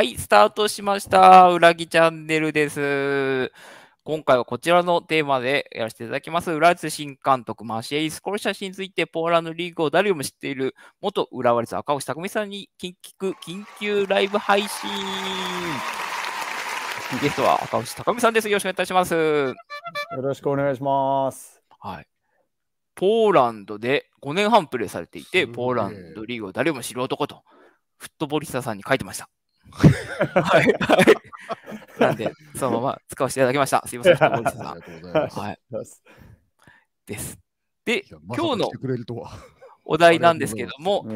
はい、スタートしました。うらぎチャンネルです。今回はこちらのテーマでやらせていただきます。浦津新監督、マシエイ・スコル写真について、ポーランドリーグを誰よりも知っている元浦和レス赤星匠さんに緊急緊急ライブ配信。ゲストは赤星匠さんです。よろしくお願いいたします。よろしくお願いします。はい。ポーランドで5年半プレーされていて、ポーランドリーグを誰も知る男と、フットボリスタさんに書いてました。はい。はい。なんで、そのまま使わせていただきました。すいません。ありがとうございます。はい。です。で、ま、今日のお題なんですけども、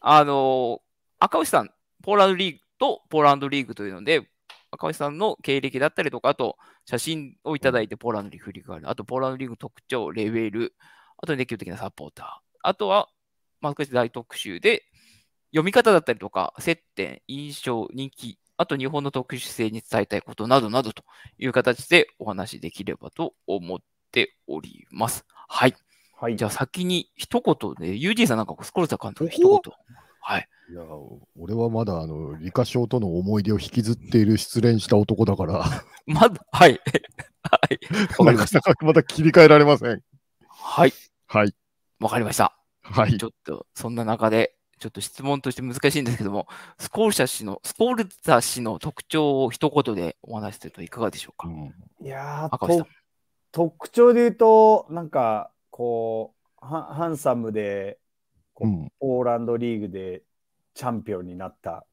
あの、赤星さん、ポーランドリーグとポーランドリーグというので、赤星さんの経歴だったりとか、あと写真をいただいてポーランドリーグ振り返る、あとポーランドリーグの特徴、レベル、あと熱狂的なサポーター、あとは、毎年大特集で読み方だったりとか、接点、印象、人気、あと日本の特殊性に伝えたいことなどなどという形でお話しできればと思っております。はい。はい、じゃあ先に一言で、ユージーさんなんかスコルザ監督一言。はい、いや俺はまだあの理科賞との思い出を引きずっている失恋した男だから まだはいはいわかりましたま切り替えられませんはいはいわかりましたはいちょっとそんな中でちょっと質問として難しいんですけども、スコール氏の、スコールザ氏の特徴を一言でお話しするといかがでしょうか。いや特徴で言うと、なんか、こう、ハンサムで、う、ん、ポーランドリーグでチャンピオンになった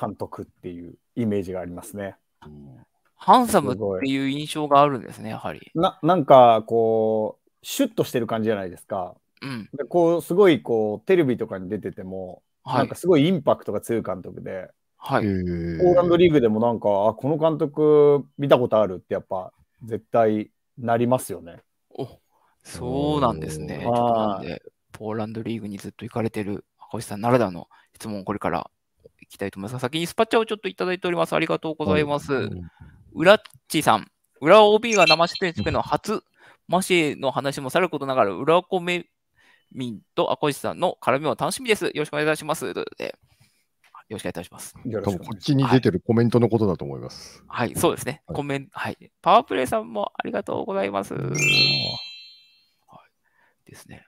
監督っていうイメージがありますね。うん、ハンサムっていう印象があるんですね、やはり。ななんか、こう、シュッとしてる感じじゃないですか。うん、でこうすごいこうテレビとかに出てても、はい、なんかすごいインパクトが強い監督で、はい、ポーランドリーグでもなんかあこの監督見たことあるってやっぱ絶対なりますよね。おそうなんですね。なでポーランドリーグにずっと行かれてる赤星さんならではの質問をこれからいきたいと思います。先にスパチャをちょっといただいております。ありがとうございます。うらっちさん、裏 OB が生出演くるの初、マシの話もさることながら、裏コメミンと赤星さんの絡みも楽しみです。よろしくお願いいたします。よろしくお願いいたします。多分こっちに出てるコメントのことだと思います。はい、はい、そうですね。コメント、はい。パワープレイさんもありがとうございます。はい、ですね。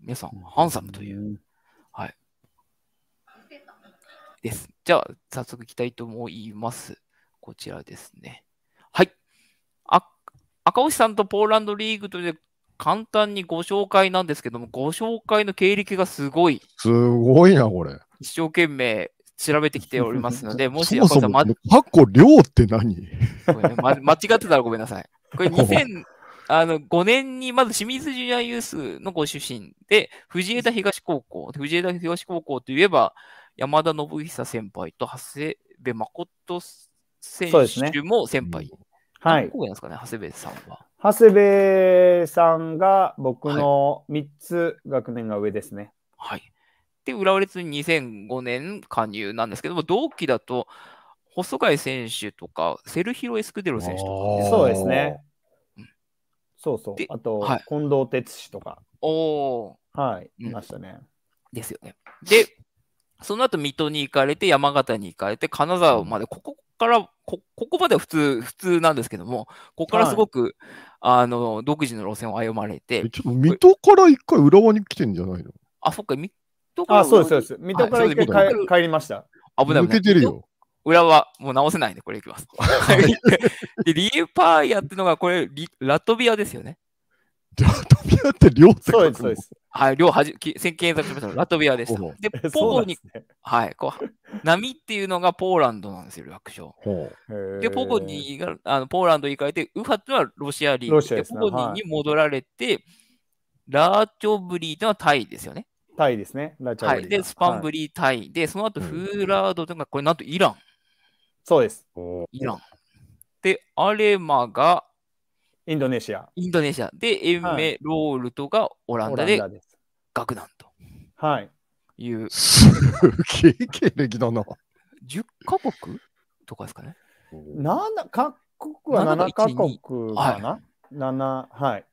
皆さん、ハンサムという。はい。です。じゃあ、早速いきたいと思います。こちらですね。はい。あ赤星さんとポーランドリーグとう簡単にご紹介なんですけども、ご紹介の経歴がすごい。すごいな、これ。一生懸命調べてきておりますので、もし、そもそもま、過量って何、ねま、間違ってたらごめんなさい。これ2000、あの、5年にまず清水ジュニアユースのご出身で、藤枝東高校、藤枝東高校といえば、山田信久先輩と長谷部誠選手も先輩。はい。どこんですかね、長谷部さんは。長谷部さんが僕の3つ学年が上ですね。はい。で、浦和レッズに2005年加入なんですけども、同期だと、細貝選手とか、セルヒロ・エスクデロ選手とか、ね、そうですね。そうそう。あと、はい、近藤哲史とか。おはい、いましたね、うん。ですよね。で、その後水戸に行かれて、山形に行かれて、金沢まで、ここから、ここまでは普通、普通なんですけども、ここからすごく、はいあの、独自の路線を歩まれて。ちょっと水戸から一回浦和に来てんじゃないのあ、そっか、水戸から。あ、そうです、そうです。水戸から一回、はい、帰りました。危ない。抜けてるよ。浦和、もう直せないんで、これいきます。で、リーパーヤってのが、これリ、ラトビアですよね。ラトビアって両手そうです、そうです。はい、両端、先検索しましたラトビアでした。で、ポゴに、ね、はい、こう、波っていうのがポーランドなんですよ、略称。で、ポゴにがあの、ポーランドに変えて、ウフってトのはロシアリーでポゴニに戻られて、はい、ラーチョブリーというのはタイですよね。タイですね、ラーチョブリー。はい、で、スパンブリー、タイ。はい、で、その後、フーラードというのが、これなんとイラン。そうです。イラン。で、アレマが、インドネシア。インドネシア。で、エンメロールトがオランダで学団と。はい。いう。すげえ経歴だな。10カ国とかですかね。7カ国は7カ国かな、はい、?7、はい。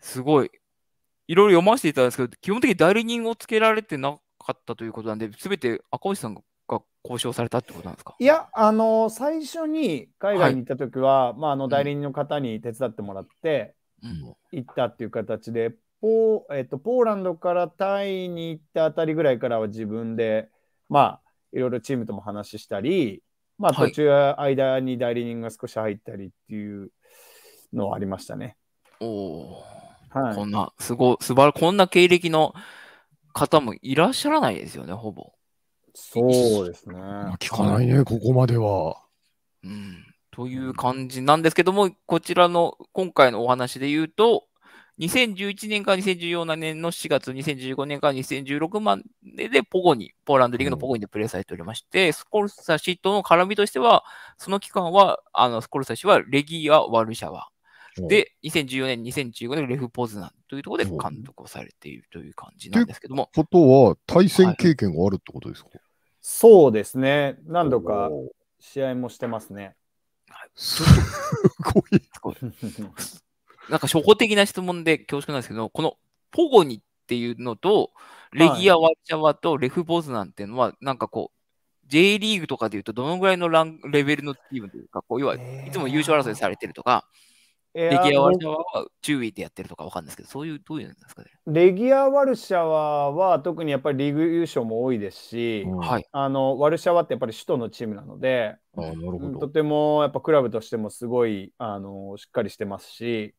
すごい。いろいろ読ませていただいたんですけど、基本的に代理人をつけられてなかったということなんで、すべて赤星さんが交渉されたってことなんですかいや、あの最初に海外に行った時は、はい、まあ、あの代理人の方に手伝ってもらって、行ったっていう形で、ポーえっと、ポーランドからタイに行ったあたりぐらいからは自分で、まあ、いろいろチームとも話したり、まあ、途中、間に代理人が少し入ったりっていうのはありましたね。はい、おお、はい、こんな、すごい、すばらこんな経歴の方もいらっしゃらないですよね、ほぼ。そうですね。聞かないね、ここまでは。うん、という感じなんですけども、こちらの今回のお話で言うと、2011年から2014年の4月、2015年から2016まででポゴに、ポーランドリーグのポゴにでプレーされておりまして、うん、スコルサ氏との絡みとしては、その期間は、あのスコルサ氏はレギア・ワルシャワ。で、2014年、2015年、レフ・ポズナンというところで監督をされているという感じなんですけども。ということは、対戦経験があるってことですか、はいそうですね。何度か試合もしてますね。すごい。なんか初歩的な質問で恐縮なんですけど、このポゴニっていうのと、レギア・ワッシャワとレフ・ボズなんていうのは、なんかこう、J リーグとかでいうと、どのぐらいのランレベルのチームというか、こう要はいつも優勝争いされてるとか、えーレギア・ワルシャワは10位でやってるとかわかんないですけど、そういう、どういうんですかね。レギア・ワルシャワは特にやっぱりリーグ優勝も多いですし、うんはい、あのワルシャワってやっぱり首都のチームなので、あなるほどとてもやっぱクラブとしてもすごいあのしっかりしてますし、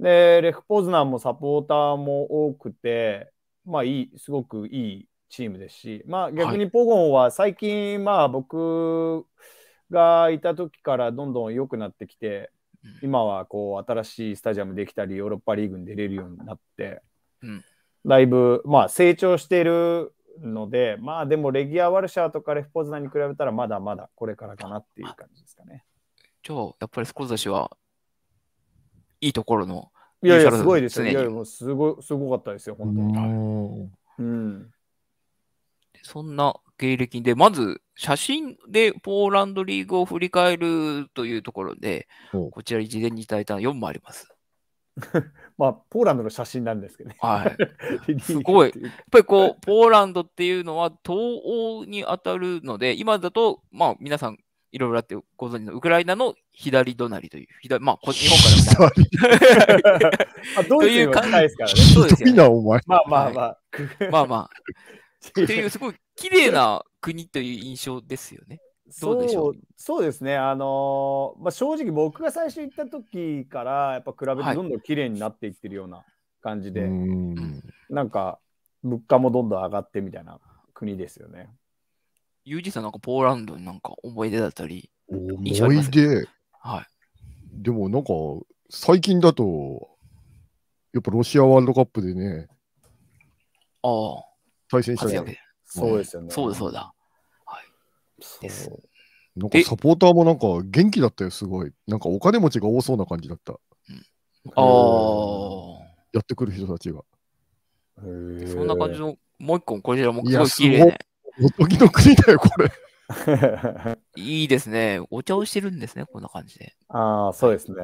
でレフ・ポズナーもサポーターも多くて、まあいい、すごくいいチームですし、まあ逆にポゴンは最近、まあ僕がいた時からどんどん良くなってきて、今はこう新しいスタジアムできたりヨーロッパリーグに出れるようになって、うん、だいぶ、まあ、成長してるのでまあでもレギュア・ワルシャーとかレフポズナに比べたらまだまだこれからかなっていう感じですかね。じゃあやっぱり少しはいいところのいやいやすごいですよ。いやいやもうすごすごかったですよ本当に。うん、うん、そんな経歴で、まず写真でポーランドリーグを振り返るというところで、こちらに事前にいただいたの4もあります。まあ、ポーランドの写真なんですけどね。はい、すごい。やっぱりこう、ポーランドっていうのは東欧に当たるので、今だと、まあ、皆さんいろいろあってご存知のウクライナの左隣という、左まあ、日本から見たら。と いう考えですからね。そうですよね。まあまあまあ。まあまあ。ていう、すごい綺麗な国という印象ですよね。どうでしょうそうですね、あのー、まあ、正直僕が最初行った時からやっぱ比べてどんどん綺麗になっていってるような感じで、はい、なんか物価もどんどん上がってみたいな国ですよね。ユージさんなんかポーランドになんか思い出だったり思い出、はい、でもなんか最近だとやっぱロシアワールドカップでねああ対戦しンシそうですよね。そうす、そうだ。はい。です。なんかサポーターもなんか元気だったよ、すごい。なんかお金持ちが多そうな感じだった。ああ。やってくる人たちが。そんな感じの、もう一個、こちらもすごい綺麗、ね。おとぎの国だよ、これ。いいですね。お茶をしてるんですね、こんな感じで。ああ、そうですね。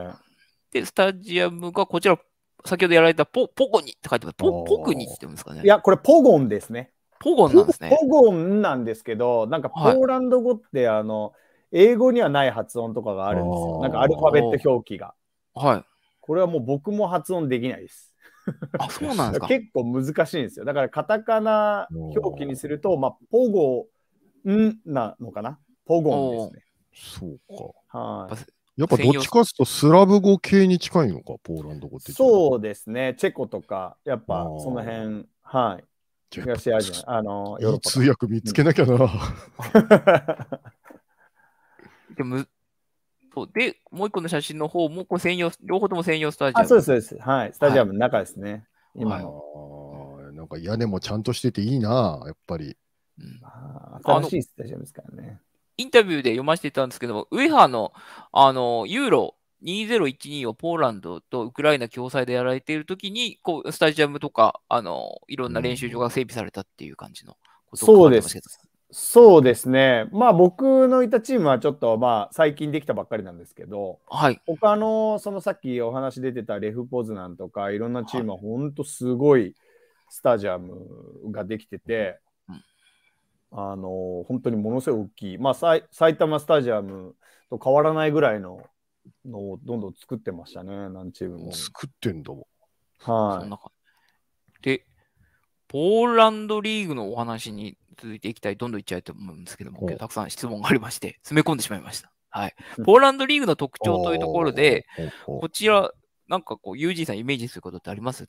で、スタジアムがこちら、先ほどやられたポポゴニって書いてあるポポグニって言うんですかね。いや、これポゴンですね。ポゴンなんですね。ポゴンなんですけど、なんかポーランド語って、あの、英語にはない発音とかがあるんですよ。なんかアルファベット表記が。はい。これはもう僕も発音できないです。あ、そうなんですか。結構難しいんですよ。だからカタカナ表記にすると、まあ、ポゴンなのかな。ポゴンですね。そうか。はい。やっぱどっちかすとスラブ語系に近いのか、ポーランド語ってそうですね、チェコとか、やっぱその辺、はい。東アジア、あの、ヨーロッパ通訳見つけなきゃな。でもそうで、もう一個の写真の方もこう専用、両方とも専用スタジアム。あ、そうです、そうです。はい。スタジアムの中ですね。今の、はい。なんか屋根もちゃんとしてていいな、やっぱり。うん、新しいスタジアムですからね。インタビューで読ませてたんですけども、ウェハの、あの、ユーロ2012をポーランドとウクライナ共催でやられているときに、こう、スタジアムとか、あの、いろんな練習場が整備されたっていう感じのことをす。えそうですね、まあ、僕のいたチームはちょっと、まあ、最近できたばっかりなんですけど、はい、他のそのさっきお話出てたレフポズナンとかいろんなチームは本当すごいスタジアムができてて、あの本当にものすごい大きい、まあ、さい埼玉スタジアムと変わらないぐらいののをどんどん作ってましたね、何チームも。作ってんだもん。はい。で、ポーランドリーグのお話に続いていきたい、どんどんいっちゃいと思うんですけども、たくさん質問がありまして、詰め込んでしまいました。はい。ポーランドリーグの特徴というところで、こちら、なんかこう、ユージさんイメージすることってあります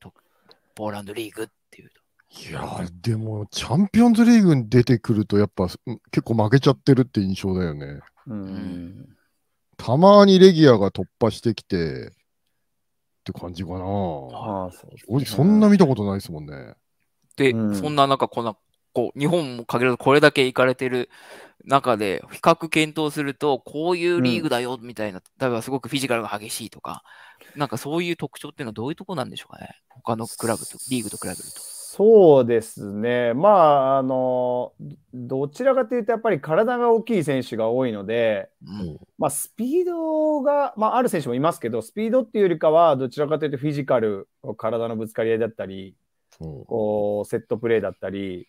ポーランドリーグっていうと。いやでも、チャンピオンズリーグに出てくると、やっぱ結構負けちゃってるって印象だよね。うん、たまにレギュアが突破してきてって感じかな。あそそんな見たことないですもんね。で、うん、そんな中、こんなこう日本も限らずこれだけ行かれてる中で比較検討するとこういうリーグだよみたいな、例えばすごくフィジカルが激しいとかなんかそういう特徴っていうのはどういうとこなんでしょうかね他のクラブとリーグと比べると。そうですね、まあ、あのどちらかというと、やっぱり体が大きい選手が多いので、うん、まあ、スピードが、まあ、ある選手もいますけど、スピードっていうよりかは、どちらかというとフィジカル、体のぶつかり合いだったり、うん、こうセットプレーだったり、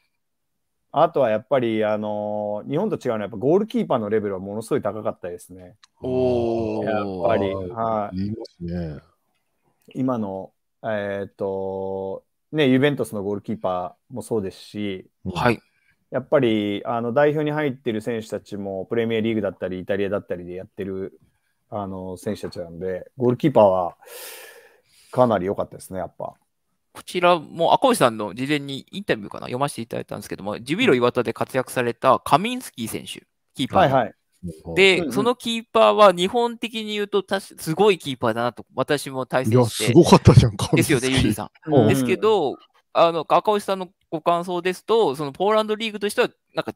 あとはやっぱり、あの日本と違うのは、やっぱゴールキーパーのレベルはものすごい高かったですね。おやっぱり、はい、ね、今の、えっ、とね、ユベントスのゴールキーパーもそうですし、はい、やっぱりあの代表に入ってる選手たちもプレミアリーグだったりイタリアだったりでやってるあの選手たちなんでゴールキーパーはかなり良かったですねやっぱ。こちらも赤星さんの事前にインタビューかな読ませていただいたんですけどもジュビロ岩田で活躍されたカミンスキー選手キーパー、はいはい、で、そのキーパーは日本的に言うと、たすごいキーパーだなと、私も対戦して。いや、すごかったじゃん、ですよね、ユーリさん。ですけど、あの、赤星さんのご感想ですと、そのポーランドリーグとしては、なんか、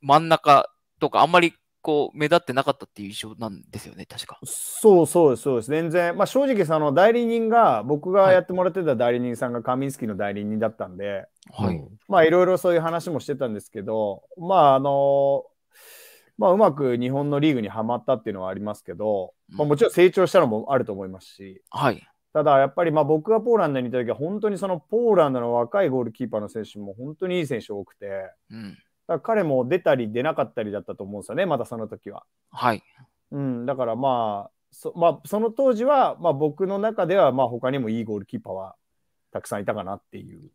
真ん中とか、あんまりこう目立ってなかったっていう印象なんですよね、確か。そうそうです、そうです。全然、まあ、正直その代理人が、僕がやってもらってた代理人さんがカミンスキーの代理人だったんで、はい、まあいろいろそういう話もしてたんですけど、まああの、まあ、うまく日本のリーグにはまったっていうのはありますけど、まあ、もちろん成長したのもあると思いますし、うん、はい、ただやっぱりまあ僕がポーランドにいた時は本当にそのポーランドの若いゴールキーパーの選手も本当にいい選手多くて、うん、だ彼も出たり出なかったりだったと思うんですよねまたその時は。はい、うん、だからまあそ,、まあ、その当時はまあ僕の中ではまあ他にもいいゴールキーパーはたくさんいたかなっていう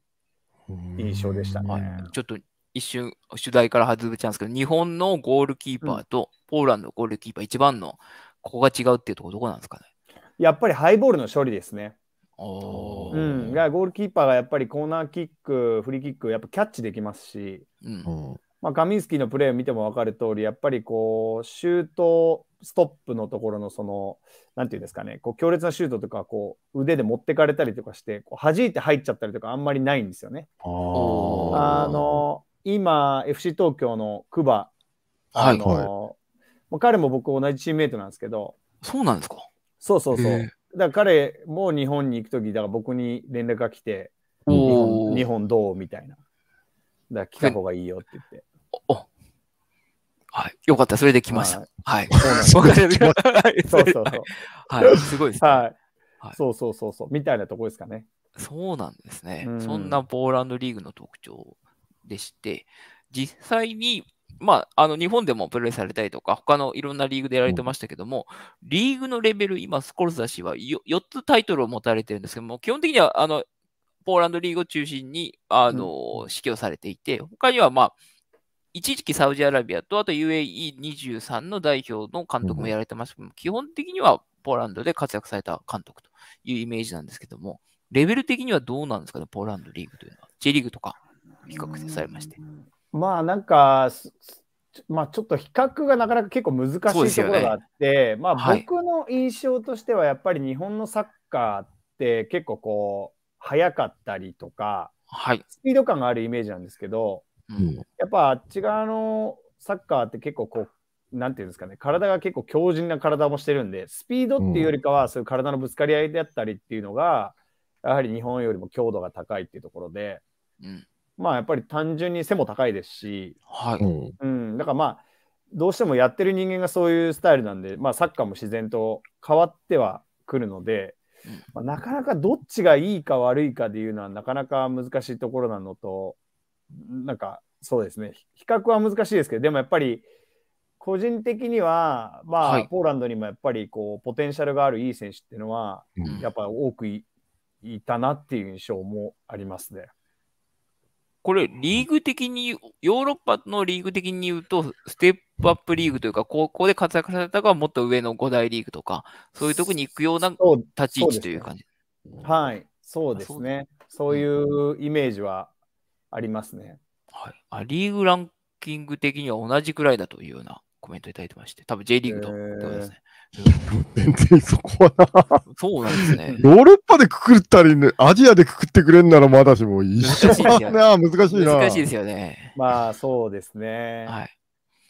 印象でしたね。ちょっと一瞬、主題から外れちゃうんですけど、日本のゴールキーパーとポーランドのゴールキーパー、一番のここが違うっていうところ、どこなんですかね。やっぱりハイボールの処理ですね。うん、がゴールキーパーがやっぱりコーナーキック、フリーキック、やっぱキャッチできますし、うん、まあ、カミンスキーのプレーを見ても分かる通り、やっぱりこう、シュート、ストップのところの、その、なんていうんですかね、こう強烈なシュートとか、こう、腕で持ってかれたりとかして、こう弾いて入っちゃったりとか、あんまりないんですよね。あの今、FC 東京の久保、はい、はい、彼も僕同じチームメイトなんですけど。そうなんですかそうそうそう。だから彼も日本に行くとき、だから僕に連絡が来て、日本日本どうみたいな。だから来た方がいいよって言って。おはい、よかった、それで来ました。はい。そう そうそうそう。はい、すごいですね。はい。そうそうそうそう、みたいなとこですかね。そうなんですね。そんなポーランドリーグの特徴でして、実際に、まあ、あの日本でもプレイされたりとか、他のいろんなリーグでやられてましたけども、リーグのレベル、今、スコルザ氏は 4, 4つタイトルを持たれてるんですけども、基本的にはあのポーランドリーグを中心にあの、指揮をされていて、他には、まあ、一時期サウジアラビアと、あと UAE23 の代表の監督もやられてますけども、基本的にはポーランドで活躍された監督というイメージなんですけども、レベル的にはどうなんですかね、ポーランドリーグというのは。J リーグとか。比較でされまして。まあなんかまあ、ちょっと比較がなかなか結構難しいところがあって、ね、まあ、僕の印象としてはやっぱり日本のサッカーって結構こう速かったりとか、はい、スピード感があるイメージなんですけど、うん、やっぱあっち側のサッカーって結構こうなんていうんですかね体が結構強靭な体もしてるんでスピードっていうよりかは、そういう体のぶつかり合いであったりっていうのがやはり日本よりも強度が高いっていうところで。うんまあやっぱり単純に背も高いですし、はいうん、だからまあどうしてもやってる人間がそういうスタイルなんで、まあ、サッカーも自然と変わってはくるので、まあ、なかなかどっちがいいか悪いかでいうのはなかなか難しいところなのとなんかそうですね比較は難しいですけどでもやっぱり個人的には、まあ、ポーランドにもやっぱりこうポテンシャルがあるいい選手っていうのは、やっぱ多くいたなっていう印象もありますね。これ、リーグ的に、ヨーロッパのリーグ的に言うと、ステップアップリーグというか、高校で活躍された方がもっと上の5大リーグとか、そういうとこに行くような立ち位置という感じ。ね、はい、そうですねそう。そういうイメージはありますね。はい、あリーグランキング的には同じくらいだというようなコメントいただいてまして、多分 J リーグと、えー、ですね。全然そこはな。そうなんですね。ヨーロッパでくくったり、アジアでくくってくれんならまだしも一緒だな、難しいな。難しいですよね。まあ、そうですね。はい。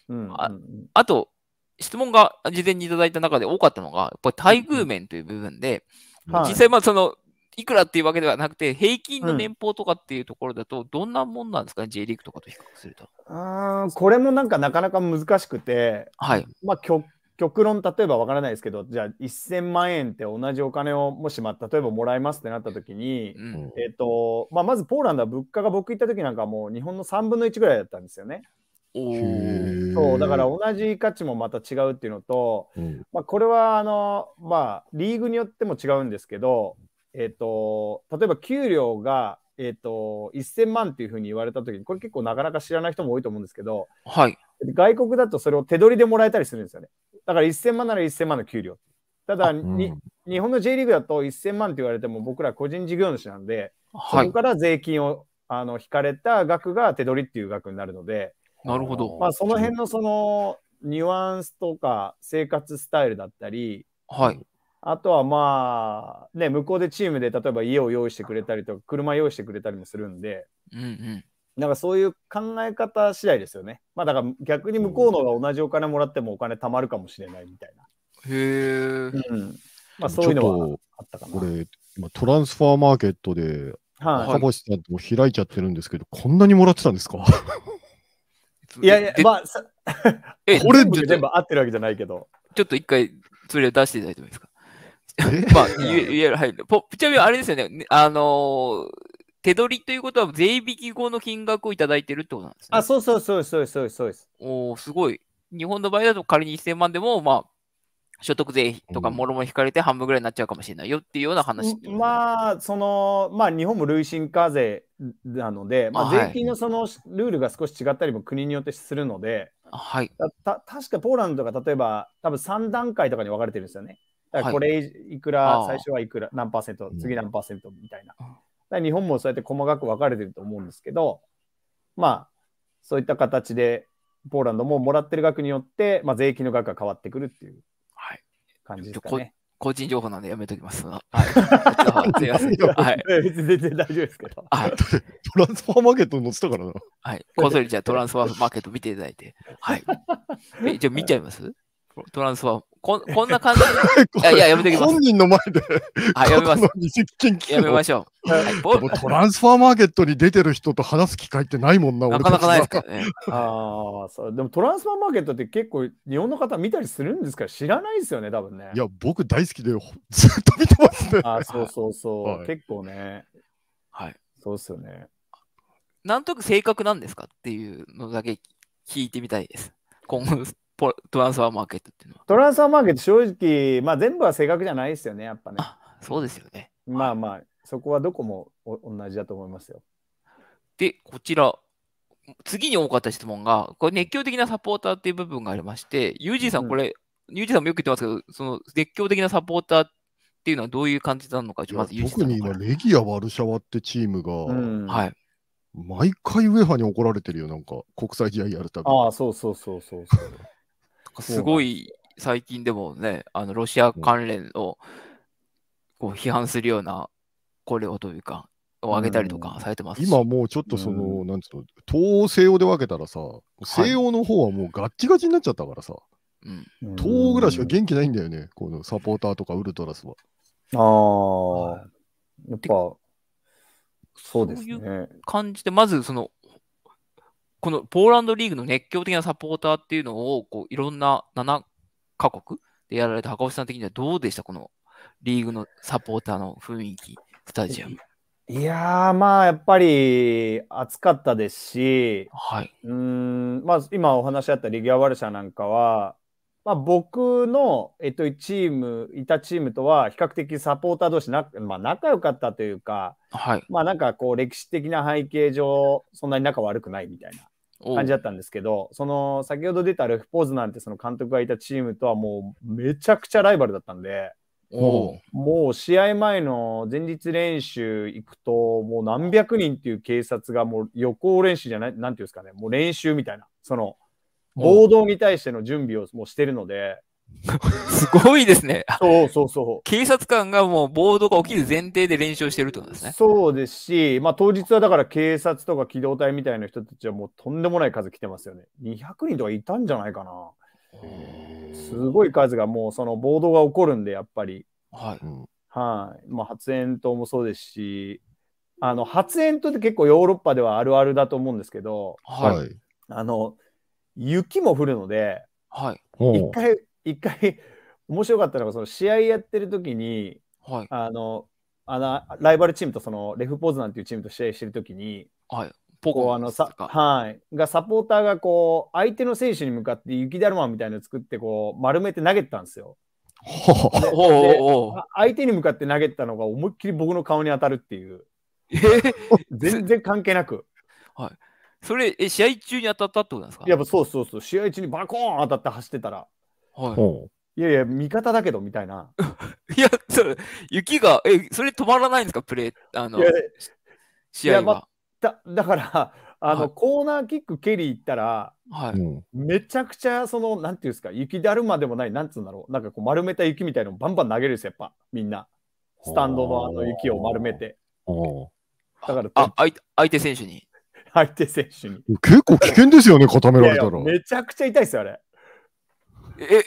うん、ああと、質問が事前にいただいた中で多かったのが、やっぱり待遇面という部分で、うん実際、まあ、その、いくらっていうわけではなくて、平均の年俸とかっていうところだと、どんなもんなんですかね、うん、J リーグとかと比較すると。うん、これもなんかなかなか難しくて、はい。まあ、極極論例えばわからないですけどじゃあ1000万円って同じお金をもし、ま、例えばもらいますってなった時に、うん、えーとまあ、まずポーランドは物価が僕行った時なんかもう日本の3分の1ぐらいだったんですよね。そうだから同じ価値もまた違うっていうのと、うん、まあ、これはあの、まあ、リーグによっても違うんですけど、えーと、例えば給料が、えーと、と1000万っていうふうに言われた時にこれ結構なかなか知らない人も多いと思うんですけど、はい、外国だとそれを手取りでもらえたりするんですよね。だから1000万なら1000万の給料。ただ、うん、日本の J リーグだと1000万って言われても僕ら個人事業主なんで、はい、そこから税金をあの引かれた額が手取りっていう額になるので、なるほど。まあ、その辺のそのニュアンスとか生活スタイルだったり、はい、あとはまあ、ね、向こうでチームで例えば家を用意してくれたりとか、車用意してくれたりもするんで、うんうん、なんかそういう考え方次第ですよね。まあだから逆に向こうのが同じお金もらってもお金貯まるかもしれないみたいな。へえ。うん。まあそういうのはあったかな。これ、今トランスファーマーケットで、はい、赤星さんと開いちゃってるんですけど、こんなにもらってたんですか いやいや、まあ、さこれ 全部合ってるわけじゃないけど。ちょっと一回、それを出していただいてもいいですか。まあ、わゆる、はい。ポちなみにあれですよね、あのー、手取りということは税引き後の金額をいただいてるってことなんですね。あ、そうそうそうそうそうそうです。おおすごい。日本の場合だと仮に1000万でも、まあ、所得税とかもろもろ引かれて半分ぐらいになっちゃうかもしれないよっていうような話、うん、まあそのまあ日本も累進課税なので、まあ、税金のそのルールが少し違ったりも国によってするので、はい、た確かポーランドが例えば多分3段階とかに分かれてるんですよね。だからこれいくら、最初はいくら何パーセント次何パーセントみたいな。だ日本もそうやって細かく分かれてると思うんですけど、まあ、そういった形で、ポーランドももらってる額によって、まあ、税金の額が変わってくるっていう感じですかね。はい個人情報なんでやめときます。はい。すいません。はい。別に全然大丈夫ですけど。はい。トランスファーマーケット載ってたからな。はい。こそりじゃあトランスファーマーケット見ていただいて。はい。え、じゃあ見ちゃいますトランスファー。こ こんな感じいやいや、やめてださい。本人の前で、あ、やめます。やめましょう。はい、トランスファーマーケットに出てる人と話す機会ってないもんな、なかなかないですかね。ああ、そう。でもトランスファーマーケットって結構日本の方見たりするんですから知らないですよね、多分ね。いや、僕大好きでずっと見てますね。あそうそうそう、はい、結構ね。はい。そうですよね。なんとなく性格なんですかっていうのだけ聞いてみたいです。今後ポトランスファーマーケットっていうのは。トランスファーマーケット、正直、まあ、全部は正確じゃないですよね、やっぱね。あそうですよね。まあまあ、そこはどこも同じだと思いますよ。で、こちら、次に多かった質問が、これ熱狂的なサポーターっていう部分がありまして、ユージーさん、これ、ユージーさんもよく言ってますけど、その熱狂的なサポーターっていうのはどういう感じなのか、まずユージーさん特に今、レギア・ワルシャワってチームが、うん、はい、毎回ウェファに怒られてるよ、なんか、国際試合やるたび。ああ、そうそうそうそうそう。すごい最近でもね、あのロシア関連をこう批判するようなこれをというか、を上げたりとかされてます、うん、今もうちょっとその、うん、なんつうの、東欧西洋で分けたらさ、西洋の方はもうガッチガチになっちゃったからさ、はい、東欧ぐらいしか元気ないんだよね、このサポーターとかウルトラスは。ああ、やっぱ、そうですね。感じで、まずそのこのポーランドリーグの熱狂的なサポーターっていうのを、こういろんな7カ国でやられた赤星さん的にはどうでした、このリーグのサポーターの雰囲気、スタジアム。いやまあやっぱり暑かったですし、はいうんまあ、今お話しあったリギア・ワルシャなんかは、まあ、僕の、えっと、チーム、いたチームとは、比較的サポーター同士な、まあ、仲良かったというか、はい、まあなんかこう、歴史的な背景上、そんなに仲悪くないみたいな感じだったんですけど、その、先ほど出たルフ・ポーズなんて、その監督がいたチームとはもう、めちゃくちゃライバルだったんで、もうもう試合前の前日練習行くと、もう何百人っていう警察が、もう予行練習じゃない、なんていうんですかね、もう練習みたいな、その、暴動に対しての準備をもうしてるので。すごいですね。そうそうそう。警察官がもう暴動が起きる前提で練習してるってことですね。そうですし、まあ当日はだから警察とか機動隊みたいな人たちはもうとんでもない数来てますよね。200人とかいたんじゃないかな。すごい数がもうその暴動が起こるんで、やっぱり。はい。はい。まあ発煙筒もそうですし、あの発煙筒って結構ヨーロッパではあるあるだと思うんですけど、はい。あの、雪も降るので、はい、一回一回 面白かったのがその試合やってる時に、はい、あのあのライバルチームとそのレフポーズなんていうチームと試合してる時に、はい、ポコあのさはいがサポーターがこう相手の選手に向かって雪だるまみたいなの作ってこう丸めて投げてたんですよ。相手に向かって投げたのが思いっきり僕の顔に当たるっていう。全然関係なく。はい、それ、え、試合中に当たったってことなんですかやっぱそうそうそう、試合中にバコーン当たって走ってたら、はい、いやいや、味方だけどみたいな。い。や、それ、雪が、え、それ止まらないんですかプレー、あのい、や試合は。だだから、あの、はいコーナーキック蹴り行ったら、はい。めちゃくちゃ、その、なんていうんですか、雪だるまでもない、なんつうんだろう、なんかこう丸めた雪みたいのバンバン投げるんですよ、やっぱ、みんな。スタンドのあの雪を丸めて。だから、あ、あい相手選手に。相手選手に。結構危険ですよね、固められたら。いやいやめちゃくちゃ痛いですよ、あれ。え、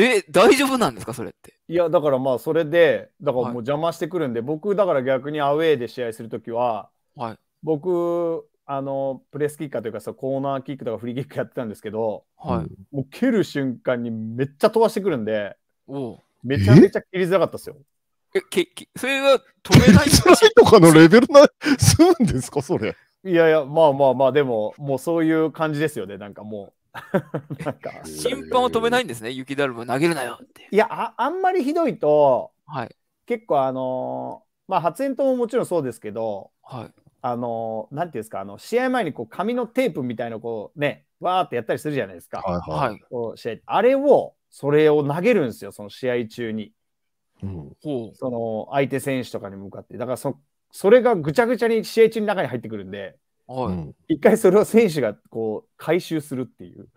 え、大丈夫なんですか、それって。いや、だからまあ、それで、だからもう邪魔してくるんで、はい、僕、だから逆にアウェーで試合するときは、はい、僕、あのプレスキッカーというかさコーナーキックとかフリーキックやってたんですけど、はい、もう蹴る瞬間にめっちゃ飛ばしてくるんでめちゃめちゃ蹴りづらかったですよ。えけけそれは止めない とかのレベルなすんですかそれ。いやいや、まあまあまあ、でも、もうそういう感じですよね、なんかもう。なんか 審判を止めないんですね、雪だるま投げるなよって。いやあ、あんまりひどいと、はい、結構、あのー、まあ、発煙筒ももちろんそうですけど、はい、あのー、なんていうんですか、あの試合前にこう紙のテープみたいな、こうね、わーってやったりするじゃないですか、はいはい、こう試合あれを、それを投げるんですよ、その試合中に。うん、その相手選手とかに向かって。だからそそれがぐちゃぐちゃに試合中の中に入ってくるんで、はい、一回それを選手がこう回収するっていう。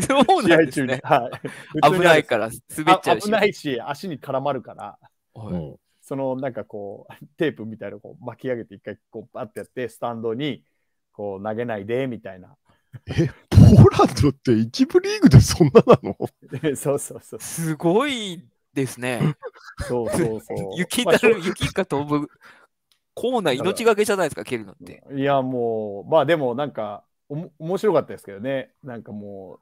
そうなんですね。はい、危ないから滑っちゃうし。危ないし、足に絡まるから、はい、そのなんかこう、テープみたいなのを巻き上げて、一回こう、バッてやって、スタンドにこう投げないでみたいな。え、ポーランドって一部リーグでそんななのそうそうそう。すごいですね。そうそうそう。雪だる、雪か飛ぶコーナー命がけじゃないですか、蹴るのって。いや、もう、まあでも、なんか、お面白かったですけどね、なんかもう、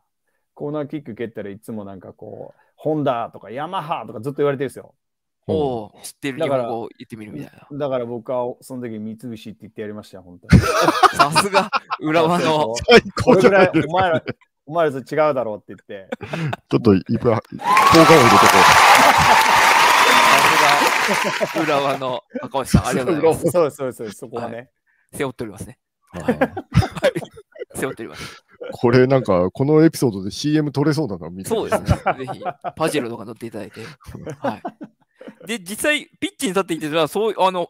コーナーキック蹴ったらいつもなんかこう、ホンダとかヤマハとかずっと言われてるんですよ。おお、知ってる日本語言ってみるみたいな。だから僕はその時三菱って言ってやりましたよ、本当に。さすが、浦和の。最高じゃないお前ら、お前らと違うだろうって言って。ちょっといっぱい、効果を入れてこう。浦和の赤星さん、ありがとうございます。そうそうそう、そこはね、背負っておりますね。はい、背負っております。これなんか、このエピソードで CM 取れそうだな、みたいな。そうですね。ぜひ、パジェロとか乗っていただいて。はい。で、実際、ピッチに立っていてそう、あの、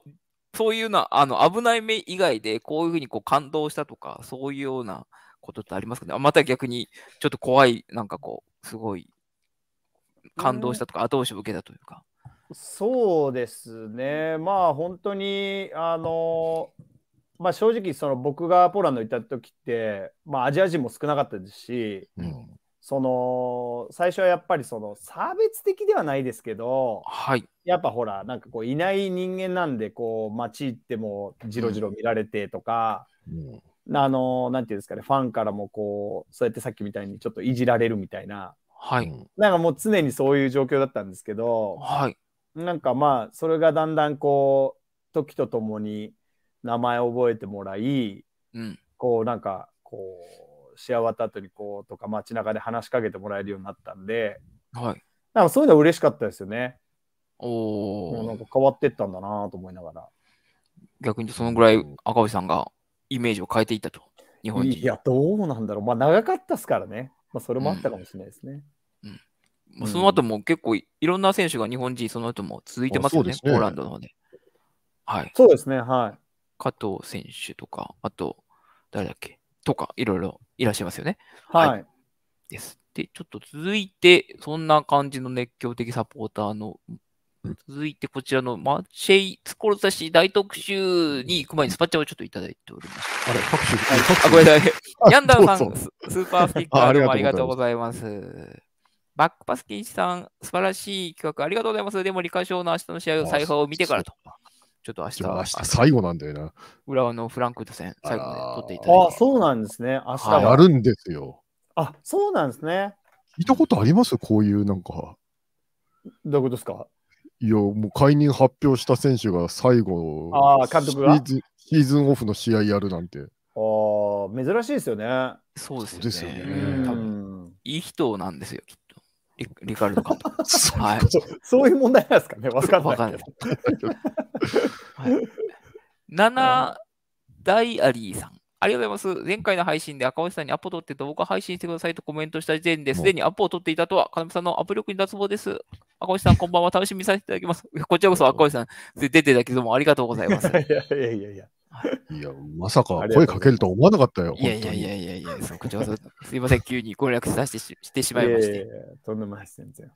そういうな、あの、危ない目以外で、こういうふうにこう感動したとか、そういうようなことってありますかねまた逆に、ちょっと怖い、なんかこう、すごい、感動したとか、後押しを受けたというか。そうですね、まあ本当に、あのまあ、正直、その僕がポーランド行った時って、まあ、アジア人も少なかったですし、うん、その最初はやっぱりその差別的ではないですけど、はい、やっぱほら、なんかこういない人間なんで、こう街行ってもじろじろ見られてとか、うん、あのなんていうんですかね、ファンからもこう、そうやってさっきみたいにちょっといじられるみたいな。はい、なんかもう常にそういう状況だったんですけど、はい、なんかまあそれがだんだんこう時とともに名前を覚えてもらい、うん、こうなんかこう試合終わった後にこうとか街中で話しかけてもらえるようになったんで、はい、なんかそういうのは嬉しかったですよね。おなんか変わってったんだなと思いながら。逆にそのぐらい赤星さんがイメージを変えていったと、日本人。いや、どうなんだろう。まあ長かったですからね。まあそれもあったかもしれないですね。うんうその後も結構いろんな選手が日本人、その後も続いてますよね、ねポーランドの方で。はい。そうですね、はい。加藤選手とか、あと、誰だっけとか、いろいろいらっしゃいますよね。はい、はい、です。で、ちょっと続いて、そんな感じの熱狂的サポーターの、続いてこちらのマシェイ・ツコルサシ大特集に行く前にスパチャをちょっといただいております。あれ、拍あ、ごめんなさい。ヤンダーさん、スーパースティックーありがとうございます。バックパス禁止さん、素晴らしい企画ありがとうございます。でも、理科賞の明日の試合を再放を見てからと。ちょっと明日明日最後なんだよな。浦和のフランクト戦、最後でっていただいて。ああ、そうなんですね。明日は。やるんですよ。あそうなんですね。聞いたことありますこういうなんか。どういうことですかいや、もう解任発表した選手が最後、あ監督シーズンオフの試合やるなんて。ああ、珍しいですよね。そうですよね。よね多分いい人なんですよ、きっリ リカルド監督。はい、そういう問題なんですかね、わかんない。7ダイアリーさん。ありがとうございます。前回の配信で赤星さんにアポ取って動画配信してくださいとコメントした時点で、すでにアポを取っていたとは、金村さんのアポ力に脱帽です。赤星さん、こんばんは。楽しみにさせていただきます。こちらこそ赤星さん、出ていただきどうもありがとうございます。いやいやいやいや。いや、まさか声かけると思わなかったよ。いやいやいやいやいや、そこちょすいません、急にご連絡させてししてしまいまして。いやいやとんでもないです、全然。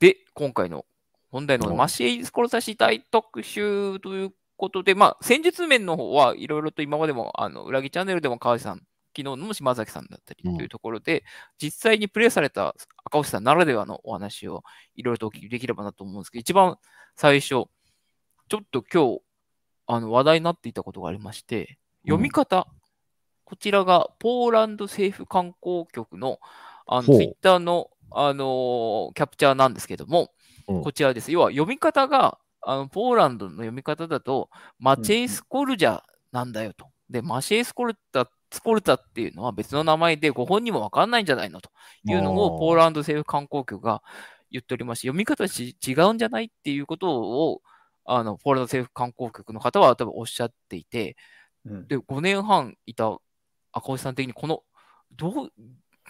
で、今回の本題のマシエイスコロサシ大特集ということで、まあ、戦術面の方はいろいろと今までも、あの、裏木チャンネルでも川地さん、昨日の島崎さんだったりというところで、うん、実際にプレイされた赤星さんならではのお話をいろいろとお聞きできればなと思うんですけど、一番最初、ちょっと今日、あの話題になっていたことがありまして、読み方、うん、こちらがポーランド政府観光局のあのツイッターの、あのー、キャプチャーなんですけども、うん、こちらです。要は読み方が、あのポーランドの読み方だと、マチェイスコルジャなんだよと。うん、で、マシェイスコルタスコルタっていうのは別の名前でご本人もわかんないんじゃないのというのをポーランド政府観光局が言っておりまして、読み方違うんじゃないっていうことをあのポーランド政府観光局の方は多分おっしゃっていて、うん、で5年半いた赤星さん的に、このどう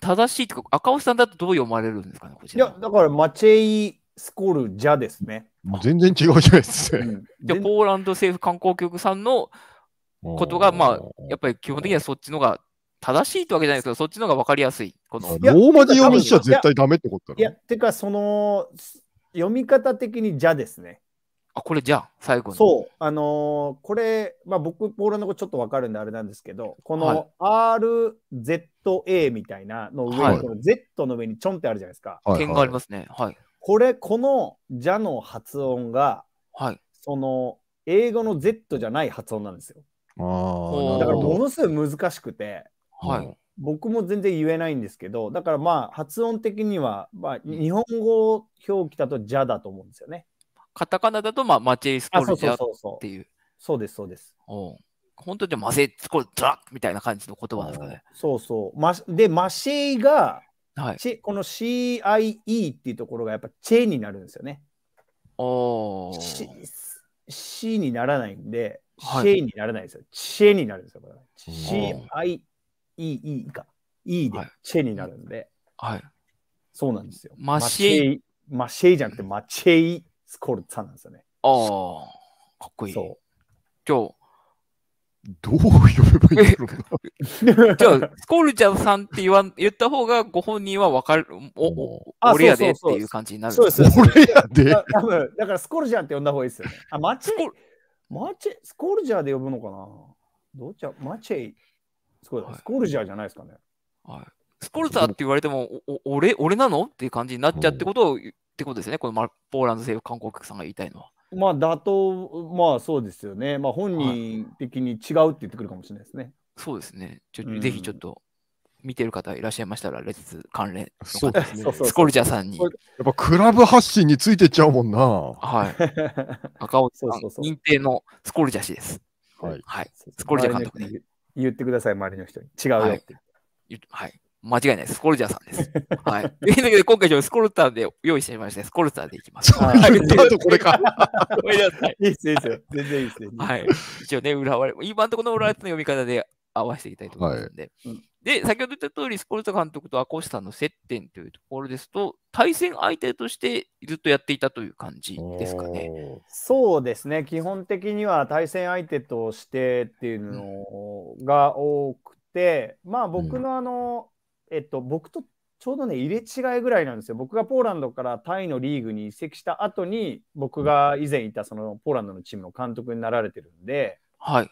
正しいというか、赤星さんだとどう読まれるんですかね、こちらいや、だからマチェイ・スコールじゃですね。全然違うじゃないですか。で、ポーランド政府観光局さんのことが、まあ、やっぱり基本的にはそっちのが正しいってわけじゃないですけど、そっちのが分かりやすい。このローマ字読みしちゃ絶対ダメってことだいや、てか、その、読み方的にじゃですね。あ、これじゃあ、最後に。そう、あのー、これ、まあ、僕、ポーランド語ちょっとわかるんであれなんですけど、この RZA みたいなの上に、はい、この Z の上にちょんってあるじゃないですか。点、はいがありますね。はい。これ、このじゃの発音が、はい、その、英語の Z じゃない発音なんですよ。あだから、ものすごい難しくて、はい。僕も全然言えないんですけど、だからまあ、発音的には、まあ、日本語表記だとじゃだと思うんですよね。カタカナだと、まあ、マチェイスコルジャっていう。そうです、そうです。お本当じゃマセイスコルジャみたいな感じの言葉なんですかね。そうそう。ま、で、マシェイが、はい、この CIE っていうところがやっぱチェになるんですよね。お C, C にならないんで、はい、シェイにならないですよ。チェになるんですよ。CIEE か。E でチェになるんで。はい。そうなんですよ。マシェイ。マシェイじゃなくてマチェイスコルツァなんですよね。ああ、かっこいい。そう。どう呼べばいいんだろう じゃあ、スコルチャーさんって言わん言った方がご本人は分かる、おお俺やでっていう感じになる。そうです俺やでだからスコルチャーって呼んだ方がいいですよね。あ、マチェイマチェスコルジャーで呼ぶのかなどっちゃマチェイスコ,、スコルジャーじゃないですかね。はい、スコルジャーって言われても、お俺俺なのっていう感じになっちゃってことをってことですね、このポーランド政府、韓国さんが言いたいのは。まあ、妥当、まあそうですよね、まあ、本人的に違うって言ってくるかもしれないですね。はい、そうですね、ちょ、うん、ぜひちょっと見てる方いらっしゃいましたら、レッツ関連そうですね、スコルジャーさんに。やっぱクラブ発信についてっちゃうもんな。はい。赤尾さん、認定のスコルジャ氏です。はい。はい、スコルジャ監督に、言ってください、周りの人に。違うよって。はい、はい間違いないです。スコルジャーさんです。はい。というわけで、今回、スコルターで用意してみましたスコルターでいきます。はい。とこれか。ごめんなさい。いいですよ。全然いいですよ。はい。一応ね、裏割れ、今のところの裏割れの読み方で合わせていきたいと思いますので。はい、で、先ほど言った通り、スコルタ監督とコシさんの接点というところですと、対戦相手としてずっとやっていたという感じですかね。そうですね。基本的には対戦相手としてっていうのが多くて、うん、まあ僕のあの、うんえっと、僕とちょうどね、入れ違いぐらいなんですよ。僕がポーランドからタイのリーグに移籍した後に、僕が以前いたそのポーランドのチームの監督になられてるんで、はい。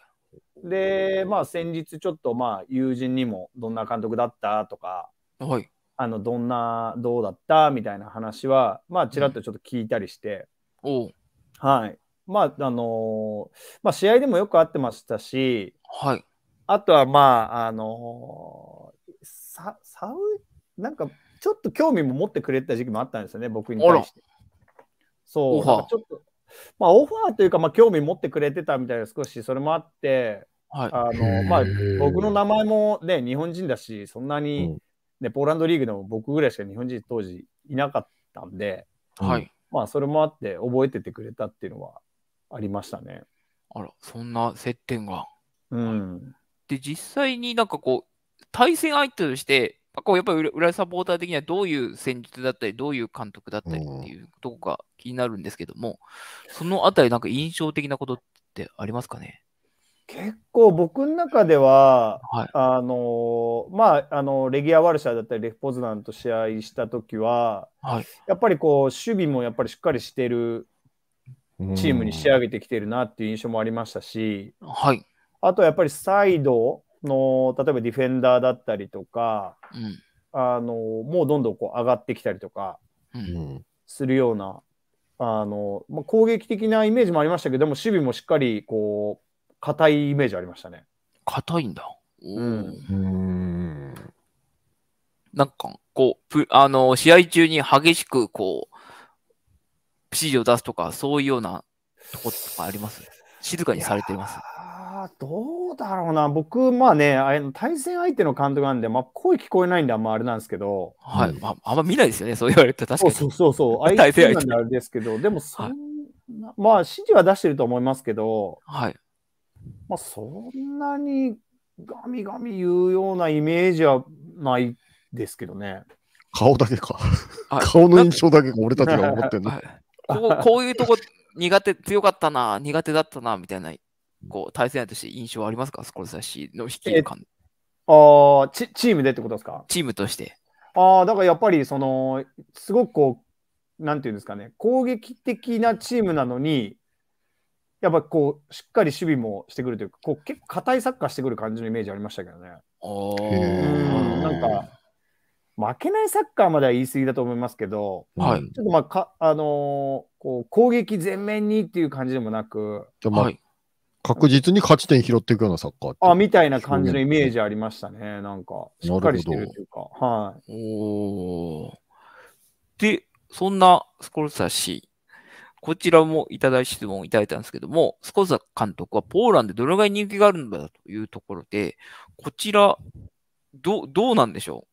で、まあ先日ちょっとまあ友人にもどんな監督だったとか、はい。あの、どんな、どうだったみたいな話は、まあちらっとちょっと聞いたりして、はい。まあ、あのま試合でもよく会ってましたし、はい。あとはまあ、あのーササウなんかちょっと興味も持ってくれた時期もあったんですよね、僕に対して。そう、ちょっと、まあ、オファーというか、まあ、興味持ってくれてたみたいな、少しそれもあって、はい、あのまあ、僕の名前も、ね、日本人だし、そんなに、ね、うん、ポーランドリーグでも僕ぐらいしか日本人当時いなかったんで、はい、まあ、それもあって、覚えててくれたっていうのはありましたね。あら、そんな接点が。うん、で、実際になんかこう、対戦相手として、こうやっぱり裏サポーター的にはどういう戦術だったり、どういう監督だったりっていうとこが気になるんですけども、うん、そのあたり、なんか印象的なことってありますかね結構僕の中では、はい、あのまああのレギア・ワルシャーだったりレフ・ポズナンと試合した時は、はい、やっぱりこう守備もやっぱりしっかりしてるチームに仕上げてきてるなっていう印象もありましたし、はい、あとやっぱりサイドの、例えばディフェンダーだったりとか、うん、あの、もうどんどんこう上がってきたりとか、するような、うん、あの、まあ、攻撃的なイメージもありましたけど、も守備もしっかり、こう、硬いイメージありましたね。硬いんだ。うん。うんなんか、こう、あの、試合中に激しく、こう、指示を出すとか、そういうようなとことかあります静かにされています。どうだろうな、僕、まあね、あの対戦相手の監督なんで、まあ、声聞こえないんで、あんまあれなんですけど、はい、うん、まあ、あんま見ないですよね、そう言われて、確かに。そうそうそう、相手なんであれですけど、でもそんな、はい、まあ、指示は出してると思いますけど、はい、まあ、そんなにガミガミ言うようなイメージはないですけどね。顔だけか。顔の印象だけが俺たちが思ってるの。こうこういうとこ苦手、強かったな、苦手だったな、みたいな、こう、対戦相手として印象ありますかスコルサシの引き感。ああ、チームでってことですかチームとして。ああ、だからやっぱり、その、すごくこう、なんていうんですかね、攻撃的なチームなのに、やっぱこう、しっかり守備もしてくるというか、こう結構硬いサッカーしてくる感じのイメージありましたけどね。ああ。なんか、負けないサッカーまでは言い過ぎだと思いますけど、はい、ちょっとまあか、あのー、こう攻撃全面にっていう感じでもなく、はい、確実に勝ち点拾っていくようなサッカーあみたいな感じのイメージありましたね、なんか、しっかりしてるというか。はい、おで、そんなスコルサ氏、こちらもいただい質問いただいたんですけども、スコルサ監督はポーランドでどのぐらい人気があるんだというところで、こちら、どどうなんでしょう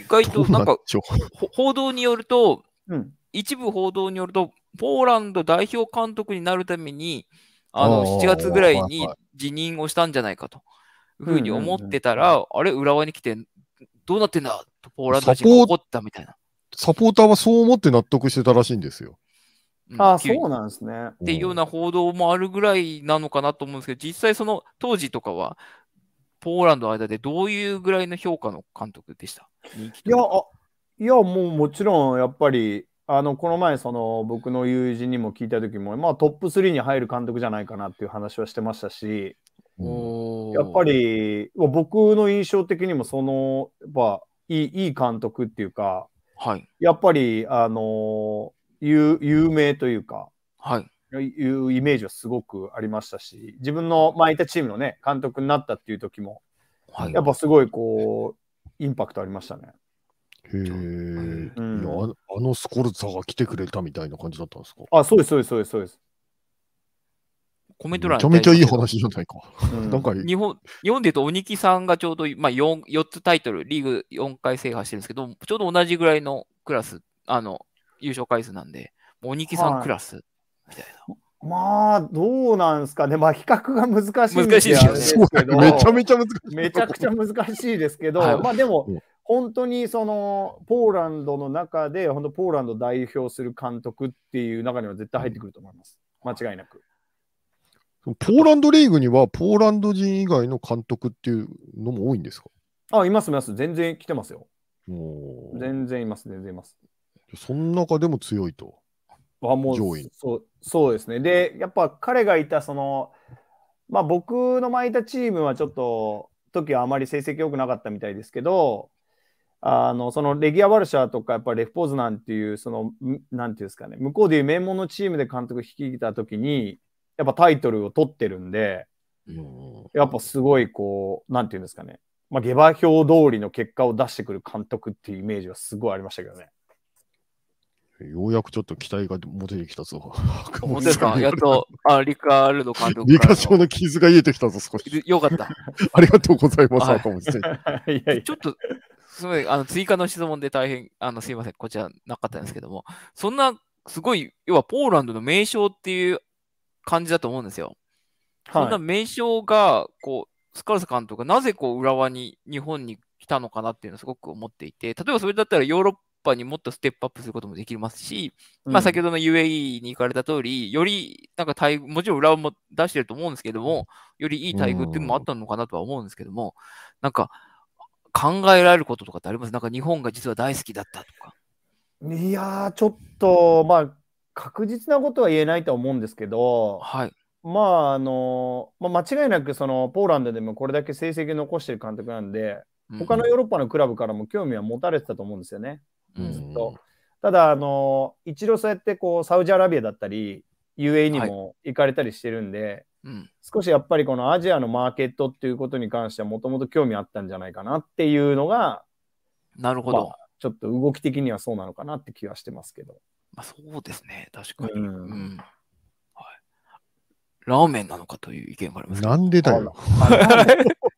意外となんか、報道によると、うん、一部報道によると、ポーランド代表監督になるために、あの7月ぐらいに辞任をしたんじゃないかというふうに思ってたら、あれ、浦和に来て、どうなってんだとポーランド人が怒ったみたいなサ。サポーターはそう思って納得してたらしいんですよ。うん、ああ、そうなんですね。っていうような報道もあるぐらいなのかなと思うんですけど、実際その当時とかは、ポーランドの間でどういうぐらいの評価の監督でしたいやいや、もうもちろん、やっぱり、あの、この前、その、僕の友人にも聞いた時も、まあ、トップ3に入る監督じゃないかなっていう話はしてましたし、やっぱり、僕の印象的にも、その、やっぱ、いい、いい監督っていうか、はい。やっぱり、あの、有有名というか、はい。いうイメージはすごくありましたし、自分の前いたチームのね、監督になったっていう時も、はい、やっぱすごいこう、インパクトありましたね。へえ、うん、あ、あのスコルツァが来てくれたみたいな感じだったんですかあ、そうです、そうです、そうです、そうです。コメント欄めちゃめちゃいい話じゃないか。うん、なんか日本日本で言うと、鬼木さんがちょうど、まあ4、四つタイトル、リーグ4回制覇してるんですけど、ちょうど同じぐらいのクラス、あの優勝回数なんで、鬼木さんクラスみたいな。まあ、どうなんですかね。まあ、比較が難しいですよね。めちゃめちゃ難しい。めちゃくちゃ難しいですけど、はい、まあでも、本当にそのポーランドの中で、本当ポーランド代表する監督っていう中には絶対入ってくると思います。間違いなく。ポーランドリーグには、ポーランド人以外の監督っていうのも多いんですかあ、います、います。全然来てますよ。全然います、全然います。その中でも強いと。はもう上位そうそうですね。で、やっぱ彼がいた、その、まあ、僕の巻いたチームはちょっと、時はあまり成績良くなかったみたいですけど、あのそのレギア・ワルシャーとか、やっぱレフポーズなんていう、その、なんていうんですかね、向こうでいう名門のチームで監督率いた時に、やっぱタイトルを取ってるんで、やっぱすごい、こう、なんていうんですかね、まあ、下馬評通りの結果を出してくる監督っていうイメージはすごいありましたけどね。ようやくちょっと期待が持ててきたぞ。本当ですかやっと、あ、リカールド監督。リカ賞の傷が癒えてきたぞ、少し。よかった。ありがとうございます、赤星選手。ちょっと、すごい、あの、追加の質問で大変、あの、すいません、こちらなかったんですけども、そんな、すごい、要はポーランドの名称っていう感じだと思うんですよ。そんな名称が、こう、スカルス監督がなぜこう、浦和に、日本に来たのかなっていうのをすごく思っていて、例えばそれだったらヨーロッパにもっとステップアップすることもできますし、まあ、先ほどの UAE に行かれた通り、よりなんか待遇、もちろん裏も出してると思うんですけども、よりいい待遇っていうのもあったのかなとは思うんですけども、なんか考えられることとかってありますなんか日本が実は大好きだったとか。いやちょっと、まあ、確実なことは言えないと思うんですけど、はい、まああの、まあ、間違いなくそのポーランドでもこれだけ成績残してる監督なんで、他のヨーロッパのクラブからも興味は持たれてたと思うんですよね。っと。ただ、あの、一度そうやってこう、サウジアラビアだったり、UAE にも行かれたりしてるんで、はいうん、少しやっぱりこのアジアのマーケットっていうことに関してはもともと興味あったんじゃないかなっていうのが、なるほど、まあ、ちょっと動き的にはそうなのかなって気はしてますけど。まあ、そうですね、確かに。うん、うんラーメンなのかという意見があります。なんでだよ。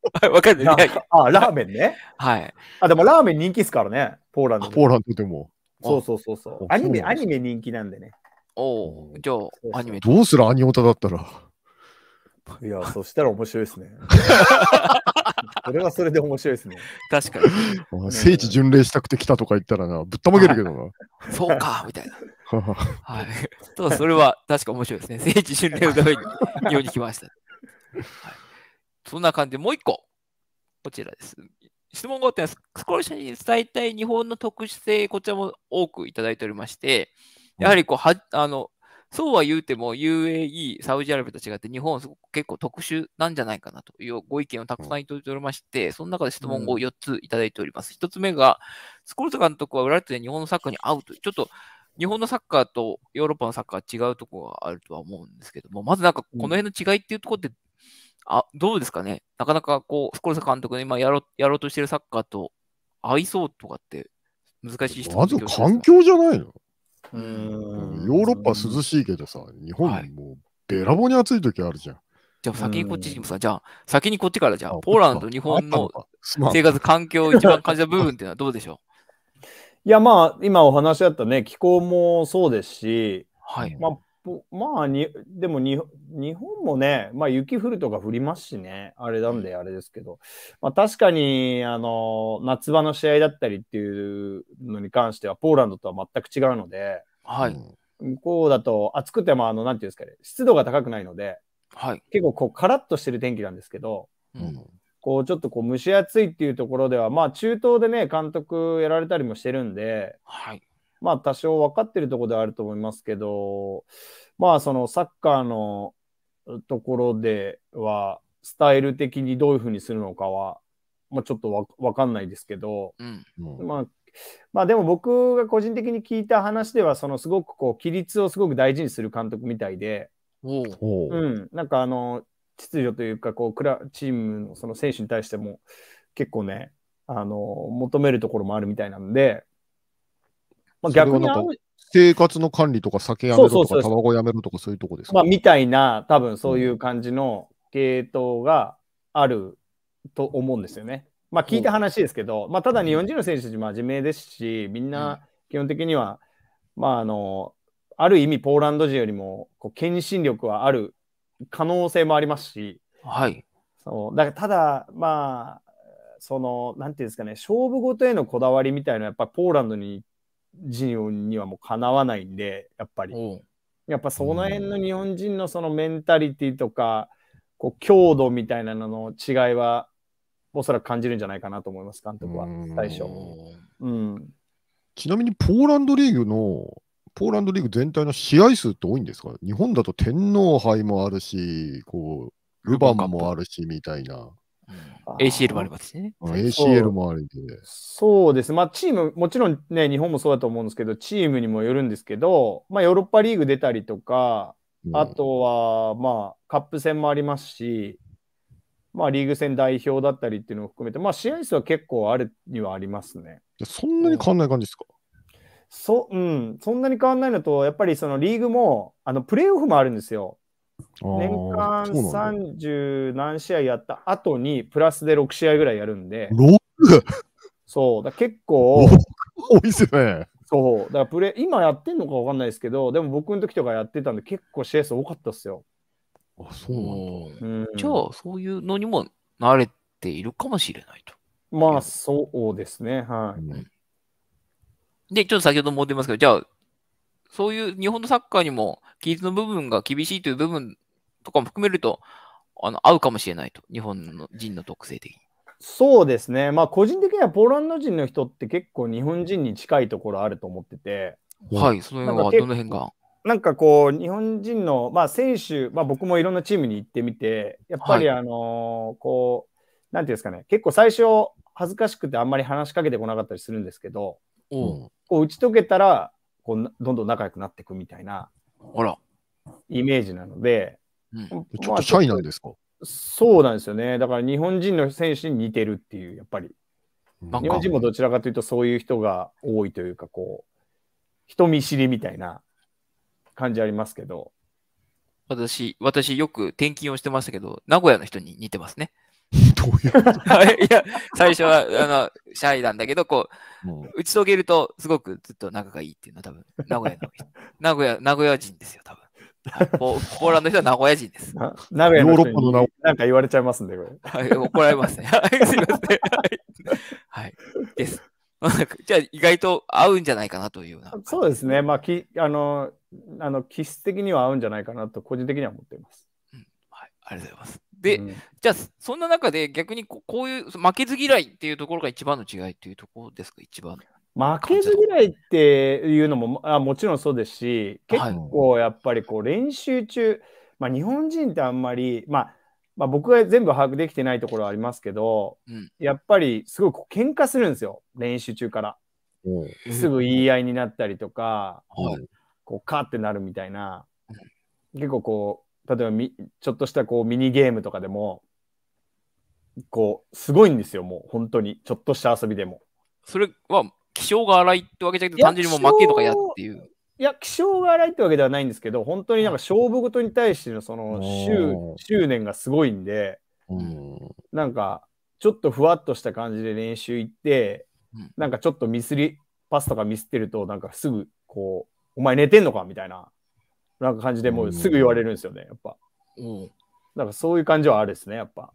わかんない。あ、ラーメンね。はい。あ、でもラーメン人気ですからね、ポーランド。ポーランドでも。そうそうそうそう。アニメ、アニメ人気なんでね。おお、じゃあ、アニメ。どうするアニオタだったら。いや、そしたら面白いですね。それはそれで面白いですね。確かに。聖地巡礼したくて来たとか言ったらな、ぶったまげるけどな。そうか、みたいな。はい。そそれは確か面白いですね。聖地巡礼のために日本に来ました。はいそんな感じで、もう一個。こちらです。質問があってす。スコール社に伝えたい日本の特殊性、こちらも多くいただいておりまして、やはりこう、はあの、そうは言うても UAE、サウジアラビアと違って日本は結構特殊なんじゃないかなというご意見をたくさんいただいておりまして、その中で質問を4ついただいております。1つ目が、スコルト監督は裏手で日本のサッカーに合うという、ちょっと日本のサッカーとヨーロッパのサッカーは違うところがあるとは思うんですけども、まずなんかこの辺の違いっていうところてあ、どうですかねなかなかこう、スコルサ監督の今やろやろうとしてるサッカーと合いそうとかって難しいまず環境じゃないのうんヨーロッパ涼しいけどさ、日本もうべらぼうに暑い時あるじゃん。じゃあ先にこっちにもさ、じゃあ先にこっちからじゃあ、ポーランド、日本の生活、環境を一番感じた部分っていうのはどうでしょういやまあ今お話しあったね気候もそうですし、はいまあ、まあに、でも日本もね、まあ、雪降るとか降りますしね、あれなんであれですけど、まあ、確かにあの夏場の試合だったりっていうのに関しては、ポーランドとは全く違うので、はい、向こうだと暑くても、あのなんていうんですかね、湿度が高くないので、はい、結構こう、カラッとしてる天気なんですけど、うん、こうちょっとこう蒸し暑いっていうところでは、まあ、中東でね、監督やられたりもしてるんで、はいまあ多少分かってるところではあると思いますけど、まあそのサッカーのところでは、スタイル的にどういうふうにするのかは、まあ、ちょっとわ分かんないですけど、うん、まあ、まあでも僕が個人的に聞いた話では、そのすごくこう、規律をすごく大事にする監督みたいで、ううん、なんかあの、秩序というかこうクラ、チームのその選手に対しても結構ね、あの求めるところもあるみたいなんで、まあ、逆に生活の管理とか酒やめるとか、卵やめるとかそういうとこですか、まあ、みたいな、多分そういう感じの系統があると思うんですよね。まあ、聞いた話ですけど、まあ、ただ日本人の選手たち真面目ですし、みんな基本的には、まあ、あの、ある意味ポーランド人よりもこう献身力はある可能性もありますし、はい。そうだからただ、まあ、その、なんていうんですかね、勝負事へのこだわりみたいな、やっぱポーランドに行っ人にはもうかなわないんで、やっぱり。やっぱその辺の日本人のそのメンタリティとか、こう強度みたいなのの違いは、おそらく感じるんじゃないかなと思います、監督は、最初。うん、ちなみにポーランドリーグのポーランドリーグ全体の試合数って多いんですか日本だと天皇杯もあるし、こう、ルヴァンもあるしみたいな。ACL もありますね。ACL もありで。そうです。まあ、チーム、もちろんね、日本もそうだと思うんですけど、チームにもよるんですけど、まあ、ヨーロッパリーグ出たりとか、あとは、まあ、カップ戦もありますし、まあ、リーグ戦代表だったりっていうのを含めて、まあ、試合数は結構あるにはありますね。そんなに変わんない感じですか、うん、そうん、そんなに変わんないのと、やっぱりそのリーグも、あのプレーオフもあるんですよ。年間三十何試合やった後に、プラスで6試合ぐらいやるんで。6? そう、だ結構。多いっすね。そう、だからプレ今やってんのか分かんないですけど、でも僕の時とかやってたんで、結構試合数多かったっすよ。あ、そうなんだ。うん、じゃあ、そういうのにも慣れているかもしれないと。まあ、そうですね。はい。うん、で、ちょっと先ほども出ますけど、じゃあ、そういう日本のサッカーにも、規律の部分が厳しいという部分とかも含めると、あの合うかもしれないと、日本の人の特性的に。そうですね、まあ、個人的にはポーランド人の人って結構日本人に近いところあると思ってて、はい、その辺はどの辺がなんかこう、日本人の、まあ、選手、まあ、僕もいろんなチームに行ってみて、やっぱり、あのー、こう、なんていうんですかね、結構最初、恥ずかしくてあんまり話しかけてこなかったりするんですけど、うん、こう打ち解けたら、こうどんどん仲良くなっていくみたいならイメージなので、うん、ちょっとシャイなんですかそうなんですよねだから日本人の選手に似てるっていうやっぱり日本人もどちらかというとそういう人が多いというかこう人見知りみたいな感じありますけど私私よく転勤をしてましたけど名古屋の人に似てますね どういういや、最初は、あの、シャイなんだけど、こう、打ち解けると、すごくずっと仲がいいっていうのは多分、名古屋の、名古屋、名古屋人ですよ、多分。ポーランドの人は名古屋人です。名古屋の人になんか言われちゃいますんで、これ。はい、怒られますね。はい、すいません。はい。です。じゃあ、意外と合うんじゃないかなというそうですね。まあ、きあの、あの、気質的には合うんじゃないかなと、個人的には思っています。うん、はい、ありがとうございます。で、うん、じゃあ、そんな中で逆にこういう負けず嫌いっていうところが一番の違いっていうところですか、一番。負けず嫌いっていうのもあもちろんそうですし、結構やっぱりこう練習中、まあ、日本人ってあんまり、まあ、まあ、僕が全部把握できてないところはありますけど、うん、やっぱりすごい喧嘩するんですよ、練習中から。うん、すぐ言い合いになったりとか、うん、こうカーってなるみたいな、結構こう例えばみちょっとしたこうミニゲームとかでもこうすごいんですよもう本当にちょっとした遊びでもそれは気性が荒いってわけじゃなくて単純にもう負けとかやっていういや気性が荒いってわけではないんですけど本当になんか勝負事に対してのその執念がすごいんでなんかちょっとふわっとした感じで練習行ってなんかちょっとミスりパスとかミスってるとなんかすぐこうお前寝てんのかみたいななんか感じでもうすぐ言われるんですよね、やっぱ。うん。なんかそういう感じはあるですね、やっぱ。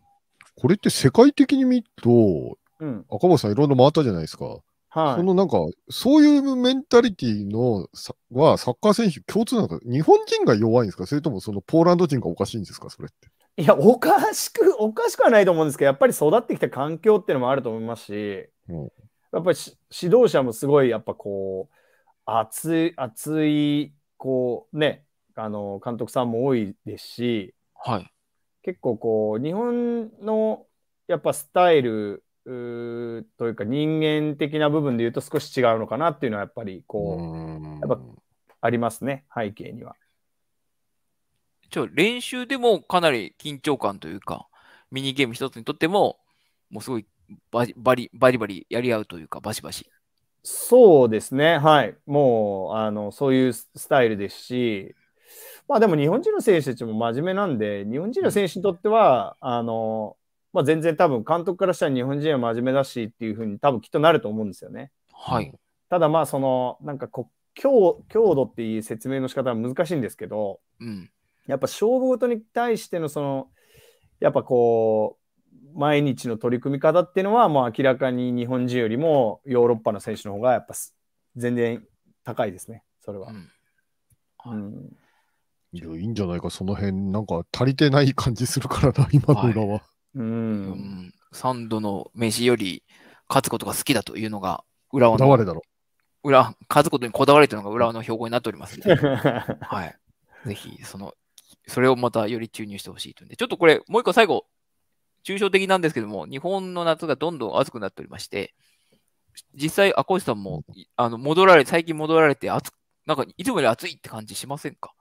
これって世界的に見ると、うん、赤星さんいろんな回ったじゃないですか。はい、そのなんか、そういうメンタリティのさはサッカー選手共通なのか、日本人が弱いんですか、それともそのポーランド人がおかしいんですか、それって。いや、おかしく、おかしくはないと思うんですけど、やっぱり育ってきた環境っていうのもあると思いますし、うん、やっぱり指導者もすごい、やっぱこう、熱い、熱い、こうね、あの監督さんも多いですし、はい、結構こう日本のやっぱスタイルというか人間的な部分でいうと少し違うのかなっていうのはやっぱりこうやっぱありますね背景には。ちょ練習でもかなり緊張感というかミニゲーム一つにとってももうすごいバリバリバリバリやり合うというかバシバシ。そうですねはいもうあのそういうスタイルですしまあでも日本人の選手たちも真面目なんで、日本人の選手にとっては、あの、まあ、全然多分監督からしたら日本人は真面目だしっていうふうに多分きっとなると思うんですよね。はい。ただまあその、なんかこ強強度っていう説明の仕方は難しいんですけど、うん、やっぱ勝負ごとに対してのその、やっぱこう、毎日の取り組み方っていうのは、もう明らかに日本人よりもヨーロッパの選手の方がやっぱ全然高いですね、それは。うん、うんいや、いいんじゃないか、その辺、なんか足りてない感じするからな、今の裏は。はい、うんサンドの飯より勝つことが好きだというのが、裏和の、われだろ。勝つことにこだわれというのが裏の標語になっておりますので、はい。ぜひ、その、それをまたより注入してほしいというんで、ちょっとこれ、もう一個最後、抽象的なんですけども、日本の夏がどんどん暑くなっておりまして、実際、赤星さんも、あの、戻られ、最近戻られて、暑なんか、いつもより暑いって感じしませんか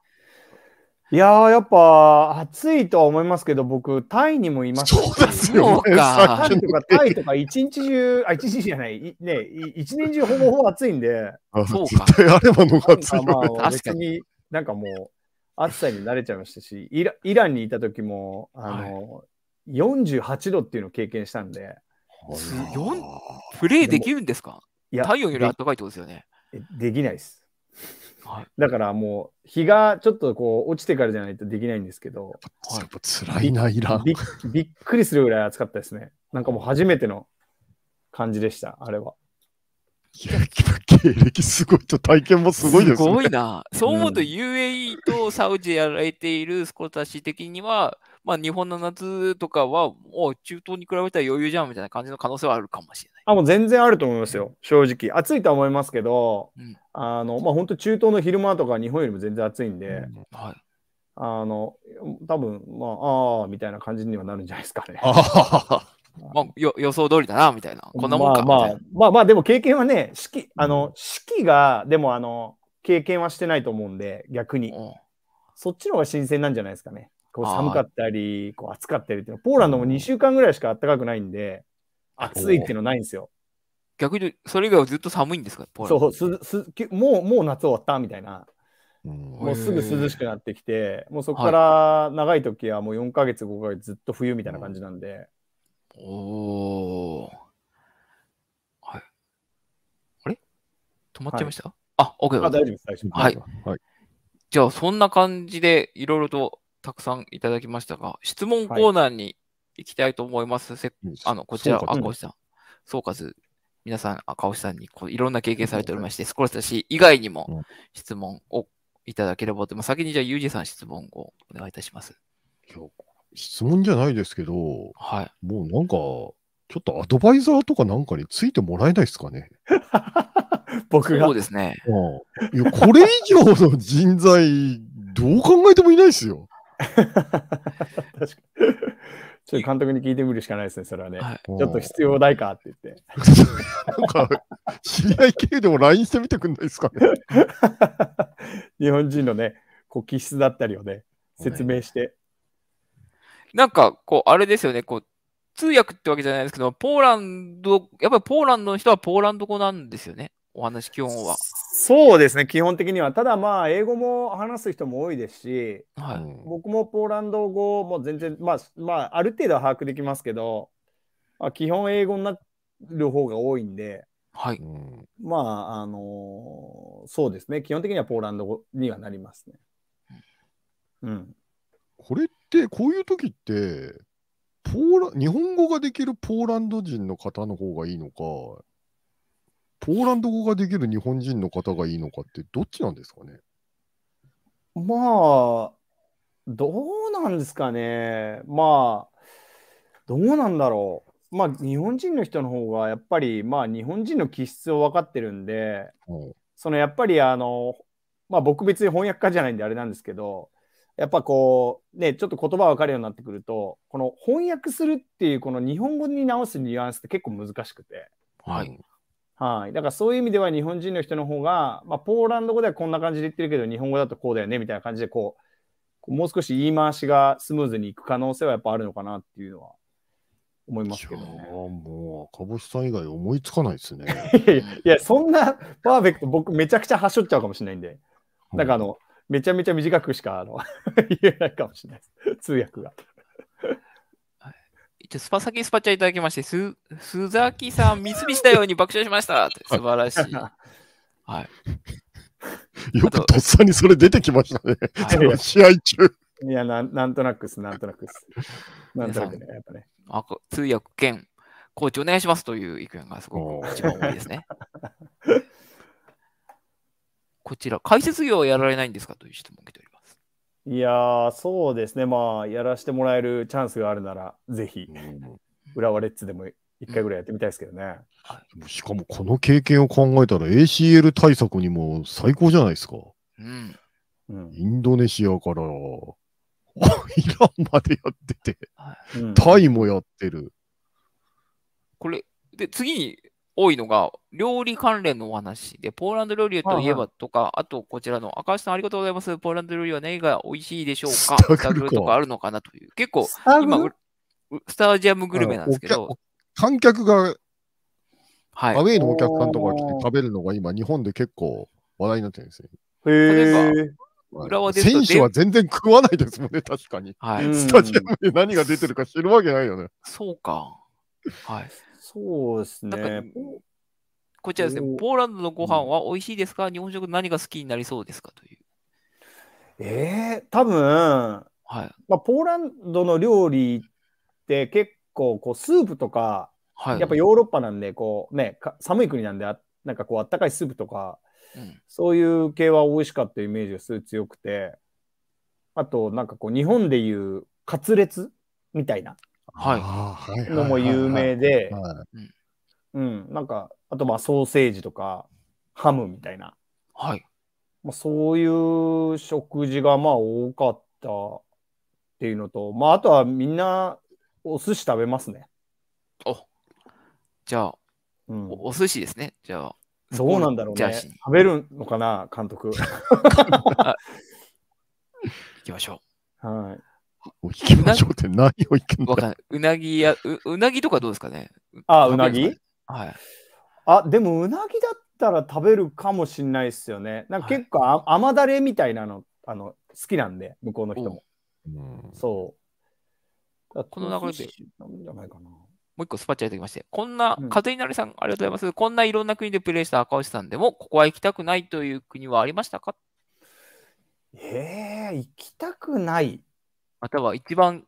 いやー、やっぱ暑いとは思いますけど、僕、タイにもいます、ね、そうですよ、ね、タイとか、タイとか、一日中、あ、一日じゃない、いね、一年中ほぼほぼ暑いんで、そうか。絶対あればのが暑い、ね。まあ、別になんかもう、暑さに慣れちゃいましたし、イライランにいた時も、あの、はい、48度っていうのを経験したんで。プレイできるんですか太陽より暖かいってことですよね。できないです。はい、だからもう日がちょっとこう落ちてからじゃないとできないんですけど、はい、やっぱ辛いな、いらび。びっくりするぐらい暑かったですね。なんかもう初めての感じでした、あれは。いや、経歴すごいと体験もすごいですね。すごいな。そう思うと UAE とサウジやられているスコタシー的には、うんまあ、日本の夏とかは、もう中東に比べたら余裕じゃんみたいな感じの可能性はあるかもしれない。あもう全然あると思いますよ、正直。暑いとは思いますけど、うん、あのまあ、本当、中東の昼間とか日本よりも全然暑いんで、うん、はい、あの多分まあ、ああみたいな感じにはなるんじゃないですかね。まあ、よ予想通りだなみたいな、こんなもんか、まあまあ、まあでも経験はね、四季あの四季が、でもあの経験はしてないと思うんで、逆に。そっちの方が新鮮なんじゃないですかね。こう寒かったり、こう暑かったりっていうのポーランドも2週間ぐらいしか暖かくないんで、暑いっていうのないんですよ。逆にそれ以外はずっと寒いんですかそうすすもう、もう夏終わったみたいな。もうすぐ涼しくなってきて、もうそこから長い時はもう4か月、5か月ずっと冬みたいな感じなんで。おお。はい。あれ止まっちゃいました、はい、あ、OK。あ、大丈夫です、大丈夫です。はい。はい、じゃあ、そんな感じでいろいろとたくさんいただきましたが、質問コーナーに行きたいと思います。せあのこちら、赤星さん、総括、皆さん、赤星さんにこういろんな経験されておりまして、少し私以外にも質問をいただければと、まあ、先にじゃあ、ユージさん、質問をお願いいたします。質問じゃないですけど、はい、もうなんか、ちょっとアドバイザーとかなんかについてもらえないですかね。僕が。そうですね。いやこれ以上の人材、どう考えてもいないですよ。ちょっと監督に聞いてみるしかないですね、それはね。はい、ちょっと必要ないかって言って。なんか、知り合い系でも LINE してみてくんないですかね。日本人のね、こう気質だったりをね、説明して。なんか、こう、あれですよね、こう、通訳ってわけじゃないですけど、ポーランド、やっぱりポーランドの人はポーランド語なんですよね、お話、基本は。そうですね、基本的には。ただまあ、英語も話す人も多いですし、はい、僕もポーランド語も全然、まあ、まあ、ある程度は把握できますけど、まあ、基本英語になる方が多いんで、はい、まあ、あのー、そうですね、基本的にはポーランド語にはなりますね。うん、これって、こういう時って、ポーラ日本語ができるポーランド人の方の方がいいのか、ポーランド語ができる日本人の方がいいのかって、どっちなんですかねまあ、どうなんですかね。まあ、どうなんだろう。まあ、日本人の人の方が、やっぱり、まあ、日本人の気質を分かってるんで、うん、そのやっぱり、あの、まあ、僕別に翻訳家じゃないんであれなんですけど、やっぱこうねちょっと言葉分かるようになってくるとこの翻訳するっていうこの日本語に直すニュアンスって結構難しくて、はい、はい。だからそういう意味では日本人の人の方が、まあ、ポーランド語ではこんな感じで言ってるけど、日本語だとこうだよねみたいな感じでこう、もう少し言い回しがスムーズにいく可能性はやっぱあるのかなっていうのは思いますけど、ね、もう、赤星さん以外思いつかないですね。いや、そんなパーフェクト、僕めちゃくちゃはしょっちゃうかもしれないんで、なんかあの、めちゃめちゃ短くしかあの 言えないかもしれないです。通訳が。スパ先スパチャいただきまして、す、鈴木さん、三つ見したように爆笑しました。素晴らしい。はい。よくとっさにそれ出てきましたね。はい、試合中。いやな、なんとなくです、なんとなくです。なんとなくね、やっぱね。あ通訳兼、コーチお願いしますという意見がすごく一番多いですね。こちら、解説業はやられないんですかという質問が来ております。いやー、そうですね。まあ、やらせてもらえるチャンスがあるなら、ぜひ、浦和レッズでも一回ぐらいやってみたいですけどね。しかも、この経験を考えたら、ACL 対策にも最高じゃないですか。うん。インドネシアから、イランまでやってて、タイもやってる。これ、で、次に多いのが、料理関連のお話で、ポーランド料理といえばとか、はいはい、あとこちらの赤石さんありがとうございます。ポーランド料理は何が美味しいでしょうかスタグルとかあるのかなという。結構、今、スタジアムグルメなんですけど。観客が、はい、アウェイのお客さんとか来て食べるのが今、日本で結構話題になってるんですよ。へ浦和で選手は全然食わないですもんね、確かに。はい、スタジアムで何が出てるか知るわけないよね。そうか。はい。そうですね。こちらですね、ポーランドのご飯は美味しいですか、うん、日本食何が好きになりそうですかという。えー、多分、はいまあ、ポーランドの料理って結構こうスープとか、はい、やっぱヨーロッパなんでこう、ね、寒い国なんであなんかこうあったかいスープとか、うん、そういう系は美味しかったイメージがすごい強くてあとなんかこう日本でいうカツレツみたいなはい、のも有名で、うん、なんか、あとまあソーセージとか、ハムみたいな。はい。まあ、そういう食事がまあ多かったっていうのと、まああとはみんなお寿司食べますね。おじゃあ、うん、お寿司ですね。じゃあ。そうなんだろうね。食べるのかな、監督。行きましょう。はい。を引きましょうって何を引くんだかんない。うなぎやう、うなぎとかどうですかねあ、うなぎはい。あ、でもうなぎだったら食べるかもしれないですよね。なんか結構あ、甘だれみたいなのあの好きなんで、向こうの人も。うんそう。この流れで。なんじゃないかな。もう一個スパチャいただきまして、こんな、うん風になりさん、ありがとうございます。こんないろんな国でプレイした赤星さんでも、ここは行きたくないという国はありましたかええ行きたくない。または一番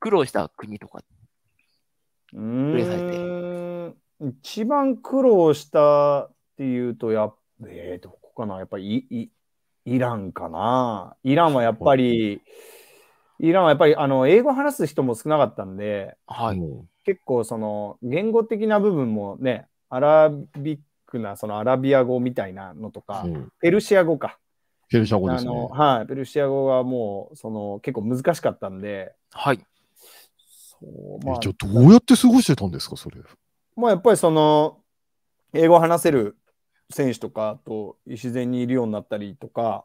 苦労した国とか、一番苦労したっていうと、やえー、どこかなやっぱりイイランかなイランはやっぱり、イランはやっぱりあの英語話す人も少なかったんで、はい、結構その言語的な部分もね、アラビックなそのアラビア語みたいなのとか、うん、ペルシア語か、ペルシャ語ですね。はい、ペルシア語がもう、その、結構難しかったんで。はい。そうまあ、じゃあ、どうやって過ごしてたんですか、それ。まあ、やっぱりその、英語を話せる選手とかと自然にいるようになったりとか、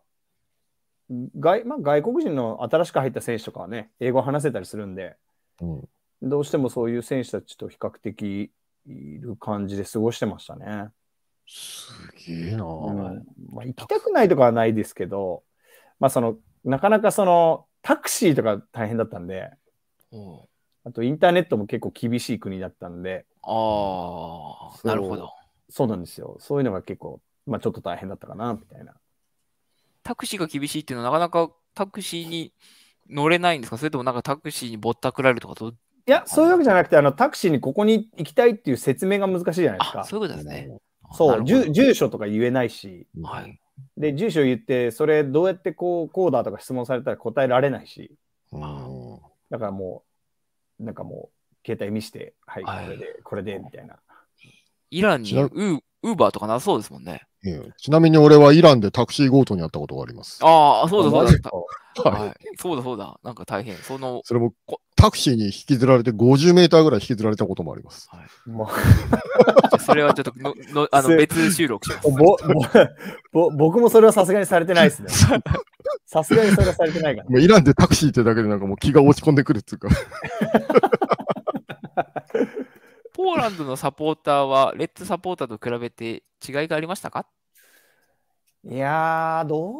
外まあ、外国人の新しく入った選手とかはね、英語を話せたりするんで、うん、どうしてもそういう選手たちと比較的いる感じで過ごしてましたね。すげえな、うんまあ、行きたくないとかはないですけど、まあ、そのなかなかそのタクシーとか大変だったんで、うん、あとインターネットも結構厳しい国だったんでああなるほどそうなんですよそういうのが結構、まあ、ちょっと大変だったかなみたいなタクシーが厳しいっていうのはなかなかタクシーに乗れないんですかそれともなんかタクシーにぼったくられるとかいやそういうわけじゃなくてあのタクシーにここに行きたいっていう説明が難しいじゃないですかそういうことですねそう住、住所とか言えないし、はい、で、住所言って、それどうやってこう、こうだとか質問されたら答えられないし、うん、だからもう、なんかもう、携帯見して、はい、これで、これで、みたいな。イランにウーウーバーとかなそうですもんね。ちなみに俺はイランでタクシー強盗にあったことがあります。ああ、そうだそうだ。はい、そうだそうだ。なんか大変。その。それもタクシーに引きずられて50メーターぐらい引きずられたこともあります。それはちょっとのの あの別収録します。ぼぼ僕もそれはさすがにされてないですね。さすがにそれはされてないから、イランでタクシーってだけでなんかもう気が落ち込んでくるっていうか。ポーランドのサポーターは、レッツサポーターと比べて違いがありましたかいやー、どう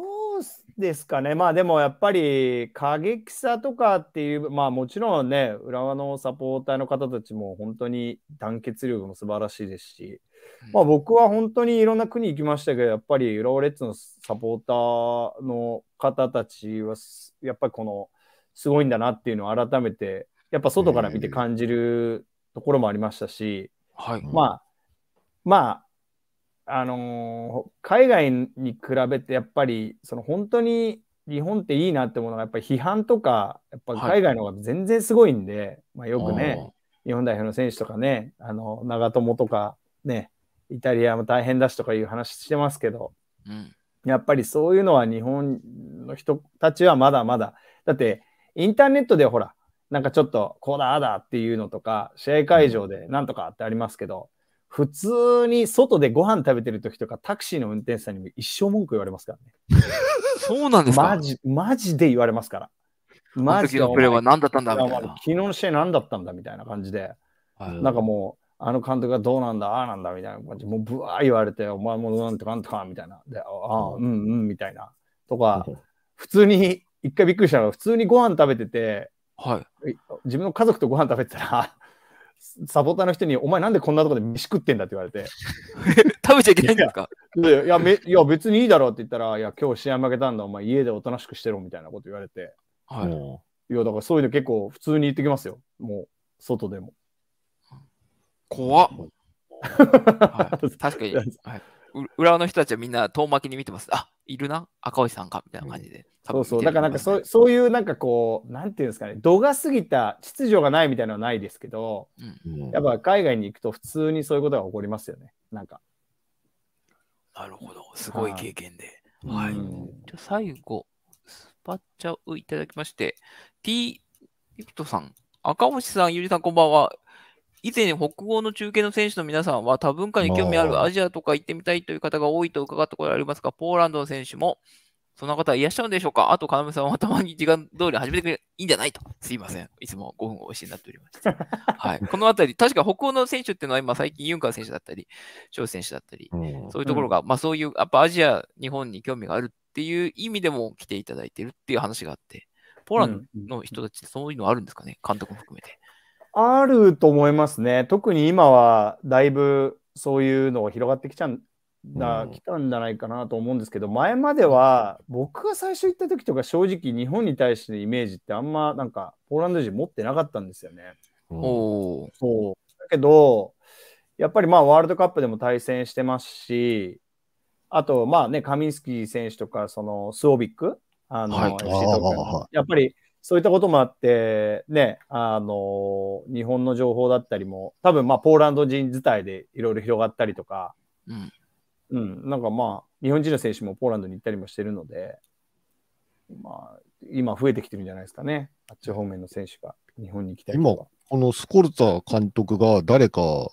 ですかね。まあでもやっぱり過激さとかっていう、まあもちろんね、浦和のサポーターの方たちも本当に団結力も素晴らしいですし、うん、まあ僕は本当にいろんな国行きましたけど、やっぱり浦和レッズのサポーターの方たちは、やっぱりこの、すごいんだなっていうのを改めて、やっぱ外から見て感じるところもありましたし、はい、まあ、まあ、あのー、海外に比べてやっぱりその本当に日本っていいなってものがやっぱり批判とかやっぱ海外の方が全然すごいんで、はい、まあ、よくね日本代表の選手とかねあの長友とかねイタリアも大変だしとかいう話してますけど、うん、やっぱりそういうのは日本の人たちはまだまだだってインターネットでほらなんかちょっと、こうだ、あだっていうのとか、試合会場でなんとかってありますけど、普通に外でご飯食べてる時とか、タクシーの運転手さんにも一生文句言われますからね。そうなんですかマジ、マジで言われますから。マジで。昨日のプレーは何だったんだみたいな。昨日の試合何だったんだみたいな感じで、なんかもう、あの監督がどうなんだ、ああなんだみたいな感じもうぶわー言われて、お前もなんとかなんとかみたいな。で、ああ、うんうんみたいな。とか、普通に、一回びっくりしたのが、普通にご飯食べてて、はい、自分の家族とご飯食べてたら、サポーターの人に、お前なんでこんなとこで飯食ってんだって言われて。食べちゃいけないんですかいやめいや、別にいいだろうって言ったら、いや、今日試合負けたんだ、お前家でおとなしくしてろみたいなこと言われて。はい。いや、だからそういうの結構普通に言ってきますよ。もう、外でも。怖っ。はい、確かに、はい。裏の人たちはみんな遠巻きに見てます。あいるな、赤星さんかみたいな感じで。そうそう、だからなんかそうそういうなんかこう、なんていうんですかね、度が過ぎた秩序がないみたいなのはないですけど、うん、やっぱ海外に行くと普通にそういうことが起こりますよね、なんか。なるほど、すごい経験で。はい。じゃ最後、スパチャをいただきまして、T・ リクトさん、赤星さん、ゆりさん、こんばんは。以前、北欧の中継の選手の皆さんは多文化に興味あるアジアとか行ってみたいという方が多いと伺ったことがありますが、ポーランドの選手もそんな方いらっしゃるんでしょうかあと、要さんはたまに時間通り始めてくれいいんじゃないと。すいません。いつも5分おしになっておりました。はい。このあたり、確か北欧の選手っていうのは今最近ユンカー選手だったり、翔選手だったり、そういうところが、まあそういう、やっぱアジア、日本に興味があるっていう意味でも来ていただいてるっていう話があって、ポーランドの人たちってそういうのあるんですかね、監督も含めて。あると思いますね。特に今はだいぶそういうのが広がってきちゃうだ来たんじゃないかなと思うんですけど、うん、前までは僕が最初行った時とか正直日本に対してのイメージってあんまなんかポーランド人持ってなかったんですよね。うん、そうだけどやっぱりまあワールドカップでも対戦してますしあとまあねカミンスキー選手とかそのスオビックあの、はい、とかやっぱりそういったこともあってねあの日本の情報だったりも多分まあポーランド人自体でいろいろ広がったりとか。うんうん、なんかまあ、日本人の選手もポーランドに行ったりもしてるので、まあ、今増えてきてるんじゃないですかね、あっち方面の選手が日本に来たり今、このスコルツァ監督が誰かこ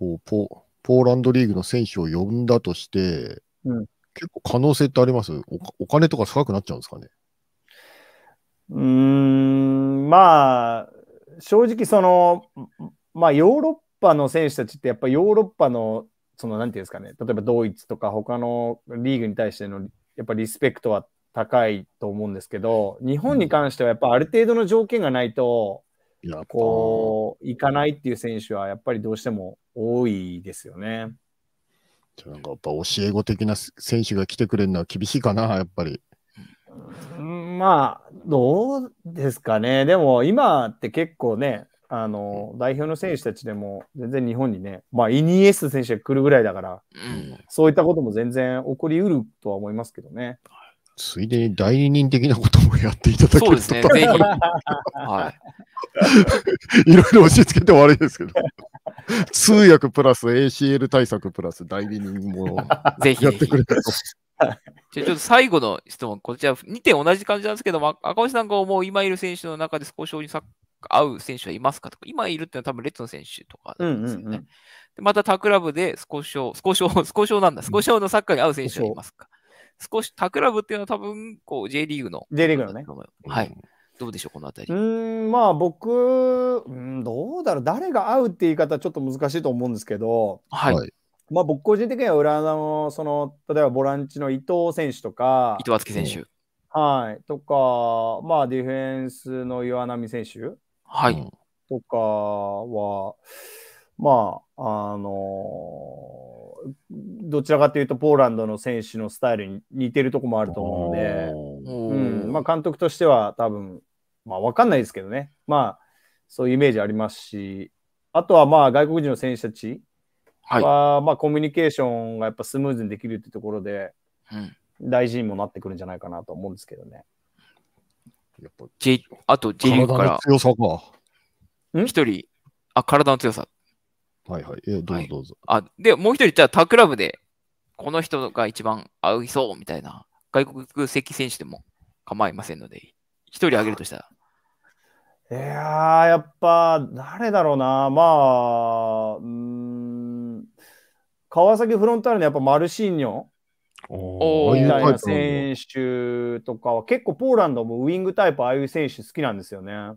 うポ、ポーランドリーグの選手を呼んだとして、うん、結構可能性ってありますお金とか高くなっちゃうんですかねうん、まあ、正直その、まあ、ヨーロッパの選手たちってやっぱヨーロッパのその、なんていうんですかね、例えばドイツとか他のリーグに対しての、やっぱリスペクトは高いと思うんですけど、日本に関してはやっぱある程度の条件がないと、こう、いかないっていう選手はやっぱりどうしても多いですよね。じゃなんかやっぱ教え子的な選手が来てくれるのは厳しいかな、やっぱり。うん、まあ、どうですかね。でも今って結構ね、あの、代表の選手たちでも、全然日本にね、まあ、イニエス選手が来るぐらいだから、うん、そういったことも全然起こりうるとは思いますけどね。ついでに代理人的なこともやっていただけると。そうですね、ぜひ。はい。いろいろ押し付けて悪いですけど。通訳プラス ACL 対策プラス代理人も ぜひやってくれたら。じゃちょっと最後の質問、こちら2点同じ感じなんですけども、赤星さんが思う今いる選手の中で少しサッ合う選手はいますかとか、今いるっていうのは多分レッツの選手とかですよね。うんうんうん、でまたタクラブで少し少し、少し、少 しなんだ、少しのサッカーに合う選手はいますか、うん、少しタクラブっていうのは多分こう J リーグの。J リーグのね。はい。どうでしょう、このあたり。うん、まあ僕、うん、どうだろう、誰が合うって言い方ちょっと難しいと思うんですけど、はい。まあ、僕個人的には裏のその例えばボランチの伊藤選手とか伊藤敦樹選手、はいとか、まあ、ディフェンスの岩波選手はい。とかは、まあ、あのどちらかというと、ポーランドの選手のスタイルに似てるとこもあると思うので、うんまあ、監督としては多分、まあ、わかんないですけどね、まあ、そういうイメージありますし、あとはまあ、外国人の選手たちは、はい、まあ、コミュニケーションがやっぱスムーズにできるってところで、うん、大事にもなってくるんじゃないかなと思うんですけどね。やっぱ J、あと J リーグから強さか。一人、あ、体の強さ。はいはい。え、どうぞどうぞ。はい、あ、で、もう一人、じゃあ他クラブで、この人が一番合いそうみたいな、外国籍選手でも構いませんので、一人挙げるとしたら。いややっぱ、誰だろうな。まあ、うん、川崎フロンターレのやっぱマルシーニョ。おみな選手とかは結構ポーランドもウイングタイプああいう選手好きなんですよね。やっ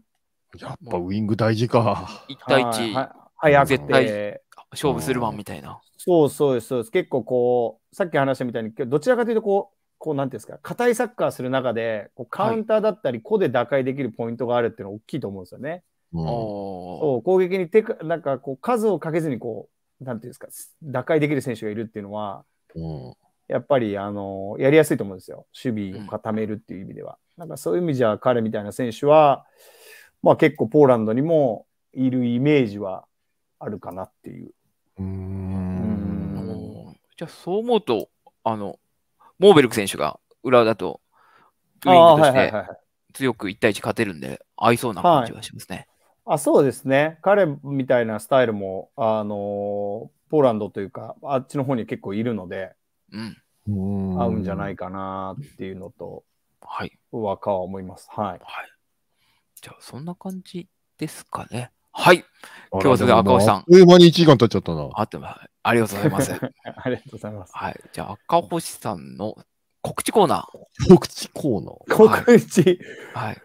ぱウイング大事か。1対1、はい、早くて勝負する番みたいな。そうそうですそうです。結構こうさっき話したみたいにどちらかというとこうこうなんていうんですか硬いサッカーする中でこうカウンターだったり個で打開できるポイントがあるっていうのは大きいと思うんですよね。はい、そう攻撃に手なんかこう数をかけずにこうなんていうんですか打開できる選手がいるっていうのは。うんやっぱり、あの、やりやすいと思うんですよ。守備を固めるっていう意味では。うん、なんかそういう意味じゃ、彼みたいな選手は、まあ結構ポーランドにもいるイメージはあるかなっていう。うんじゃあそう思うと、あの、モーベルク選手が裏だと、ウィングとして強く1対1勝てるんで、合いそうな感じがしますね。はい、あそうですね。彼みたいなスタイルも、あのポーランドというか、あっちの方に結構いるので、うん、合うんじゃないかなっていうのと、はい。はかは思います。はい。はい、じゃあ、そんな感じですかね。はい。今日はそれで赤星さん。あっという間に1時間経っちゃったな。あってありがとうございます。ありがとうございます。はい。じゃあ、赤星さんの告知コーナー。告知コーナー告知、はい、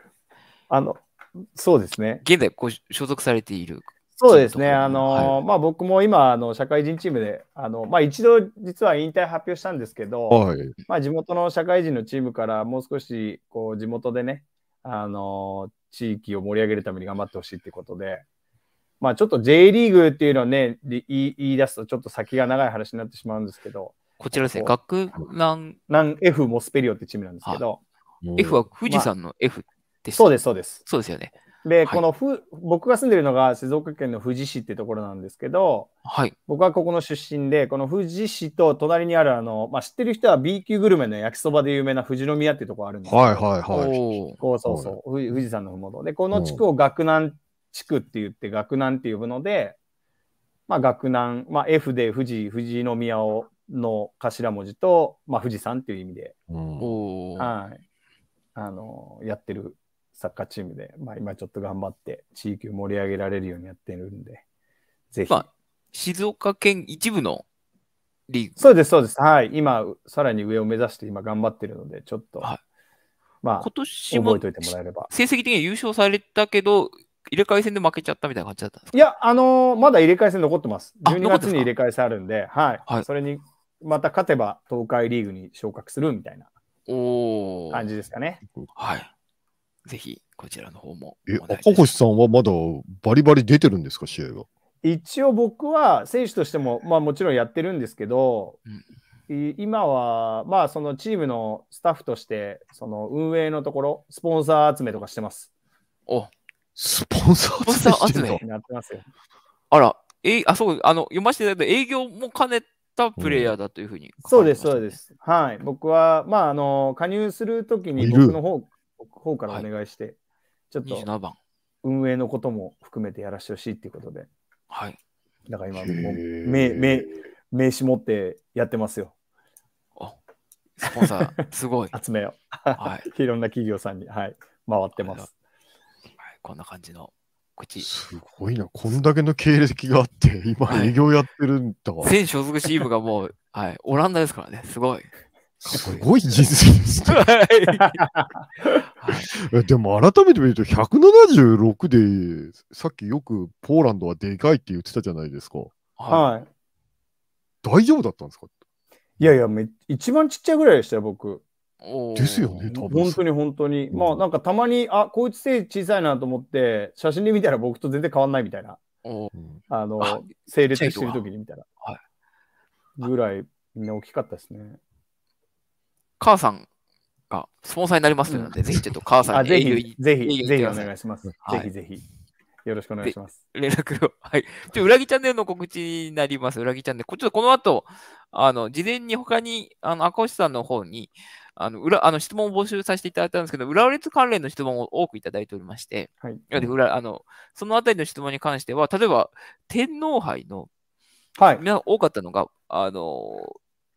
あの、そうですね。現在所属されているそうですね、あの、はい、まあ、僕も今あの、社会人チームで、あのまあ、一度実は引退発表したんですけど、はい、まあ、地元の社会人のチームからもう少しこう地元でね、あの地域を盛り上げるために頑張ってほしいということで、まあ、ちょっと J リーグっていうのをね、言い言い出すとちょっと先が長い話になってしまうんですけど、こちらですね、学南。南 F モスペリオってチームなんですけど、F は富士山の F です、まそうです、そうです。そうですよね。で、このふ僕が住んでるのが静岡県の富士市ってところなんですけど、はい、僕はここの出身で、この富士市と隣にあるあの、まあ、知ってる人は B 級グルメの焼きそばで有名な富士宮っていうところあるんですはいはいはい、こうそうそう、富士山のふもと。で、この地区を学南地区って言って、学南って呼ぶので、まあ、学南、まあ、F で富士、富士宮をの頭文字と、まあ、富士山っていう意味で、うん、はい、あのやってるサッカーチームで、まあ、今ちょっと頑張って地域を盛り上げられるようにやってるんで、ぜひ。静岡県一部のリーグそうです、そうです。はい。今、さらに上を目指して今頑張ってるので、ちょっと、はい、まあ、今年も覚えておいてもらえれば。成績的に優勝されたけど、入れ替え戦で負けちゃったみたいな感じだったんですかいや、あのー、まだ入れ替え戦残ってます。12月に入れ替え戦あるんで、はい、はい、それに、また勝てば東海リーグに昇格するみたいな感じですかね。はい。ぜひこちらの方もえ、赤星さんはまだバリバリ出てるんですか、試合は。一応僕は選手としても、まあ、もちろんやってるんですけど、うん、今は、まあ、そのチームのスタッフとしてその運営のところスポンサー集めとかしてます。おスポンサー集めやってますよあら、えあそうあの読ませていただいた営業も兼ねたプレイヤーだというふうに、ねうん、そうです、そうです。はい。僕は、まあ、あの、加入するときに僕の方方からお願いして、はい、ちょっと運営のことも含めてやらせてほしいっていうことで。はい。だから今もう名名、名刺持ってやってますよ。あスポンサー、すごい。集めよう。はい。いろんな企業さんに、はい、回ってます。はい、こんな感じの口。すごいな、こんだけの経歴があって、今営業やってるんだ、はい、全所属チームがもう、はい、オランダですからね、すごい。すごい人生ですね。でも改めて見ると176でさっきよくポーランドはでかいって言ってたじゃないですか。はい。大丈夫だったんですかいやいやめ、一番ちっちゃいぐらいでしたよ、僕。ですよね、多分。本当に本当に。うん、まあなんかたまに、あ、こいつ背小さいなと思って、写真で見たら僕と全然変わんないみたいな。あの、整列してる時にみたいな。ぐらいみんな大きかったですね。母さんがスポンサーになりますので、うん、ぜひちょっと母さんにぜひ、ぜひ、ぜひお願いします。はい、ぜひぜひ。よろしくお願いします。連絡を。はい。ちょ、裏木チャンネルの告知になります。裏木チャンネル。ちょっとこの後、あの、事前に他に、あの、赤星さんの方に、あの、裏、あの、質問を募集させていただいたんですけど、裏列関連の質問を多くいただいておりまして、はい。裏、あの、そのあたりの質問に関しては、例えば、天皇杯の、はい。多かったのが、あの、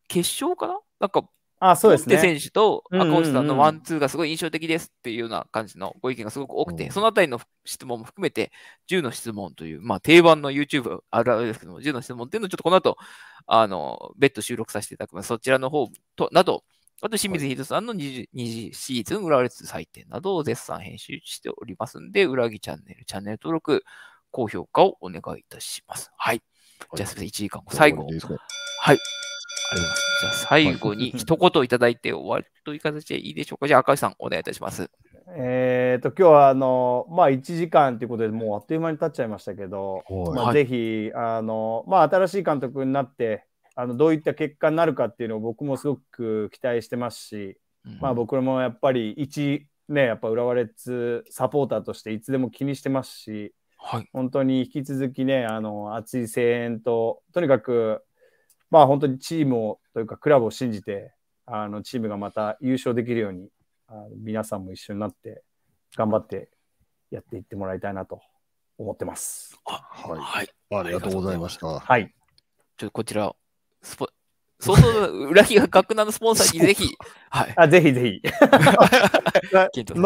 決勝かななんか、あそうですね。選手と赤星さんのワンツーがすごい印象的ですっていうような感じのご意見がすごく多くて、うん、そのあたりの質問も含めて、10の質問という、まあ、定番の YouTube あるあるですけども、10の質問っていうのをちょっとこの後、あの、別途収録させていただきます。そちらの方と、など、あと清水秀さんの 2, 次シーズン裏列レッ採点などを絶賛編集しておりますんで、裏木チャンネル、チャンネル登録、高評価をお願いいたします。はい。はい、じゃあすみません、1時間後、最後。はい。あります。じゃあ最後に一言いただいて終わりという形でいいでしょうか。じゃあ赤井さんお願いいたします。えっ、と今日はあのまあ1時間ということでもうあっという間に経っちゃいましたけど、まあ、ぜひ、あのまあ新しい監督になってあのどういった結果になるかっていうのを僕もすごく期待してますし、うん、まあ僕もやっぱり一ねやっぱ浦和レッズサポーターとしていつでも気にしてますし、はい、本当に引き続きねあの熱い声援ととにかくまあ本当にチームをというかクラブを信じて、あのチームがまた優勝できるように、あの皆さんも一緒になって頑張ってやっていってもらいたいなと思ってます。あ、はい。はい、ありがとうございました。はい。ちょっとこちら、スポそうそう、裏木が学南のスポンサーにぜひ、はい。あ、ぜひぜひ。検討させてくい。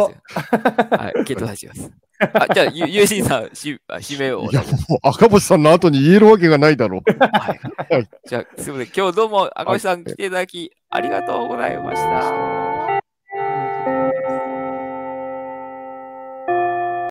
はい、検討させてくい。あじゃあ、ゆ、ゆえしんさん、し、指名を。いや、もう赤星さんの後に言えるわけがないだろう。はい。じゃあ、すみません。今日どうも赤星さん来ていただき、ありがとうございました。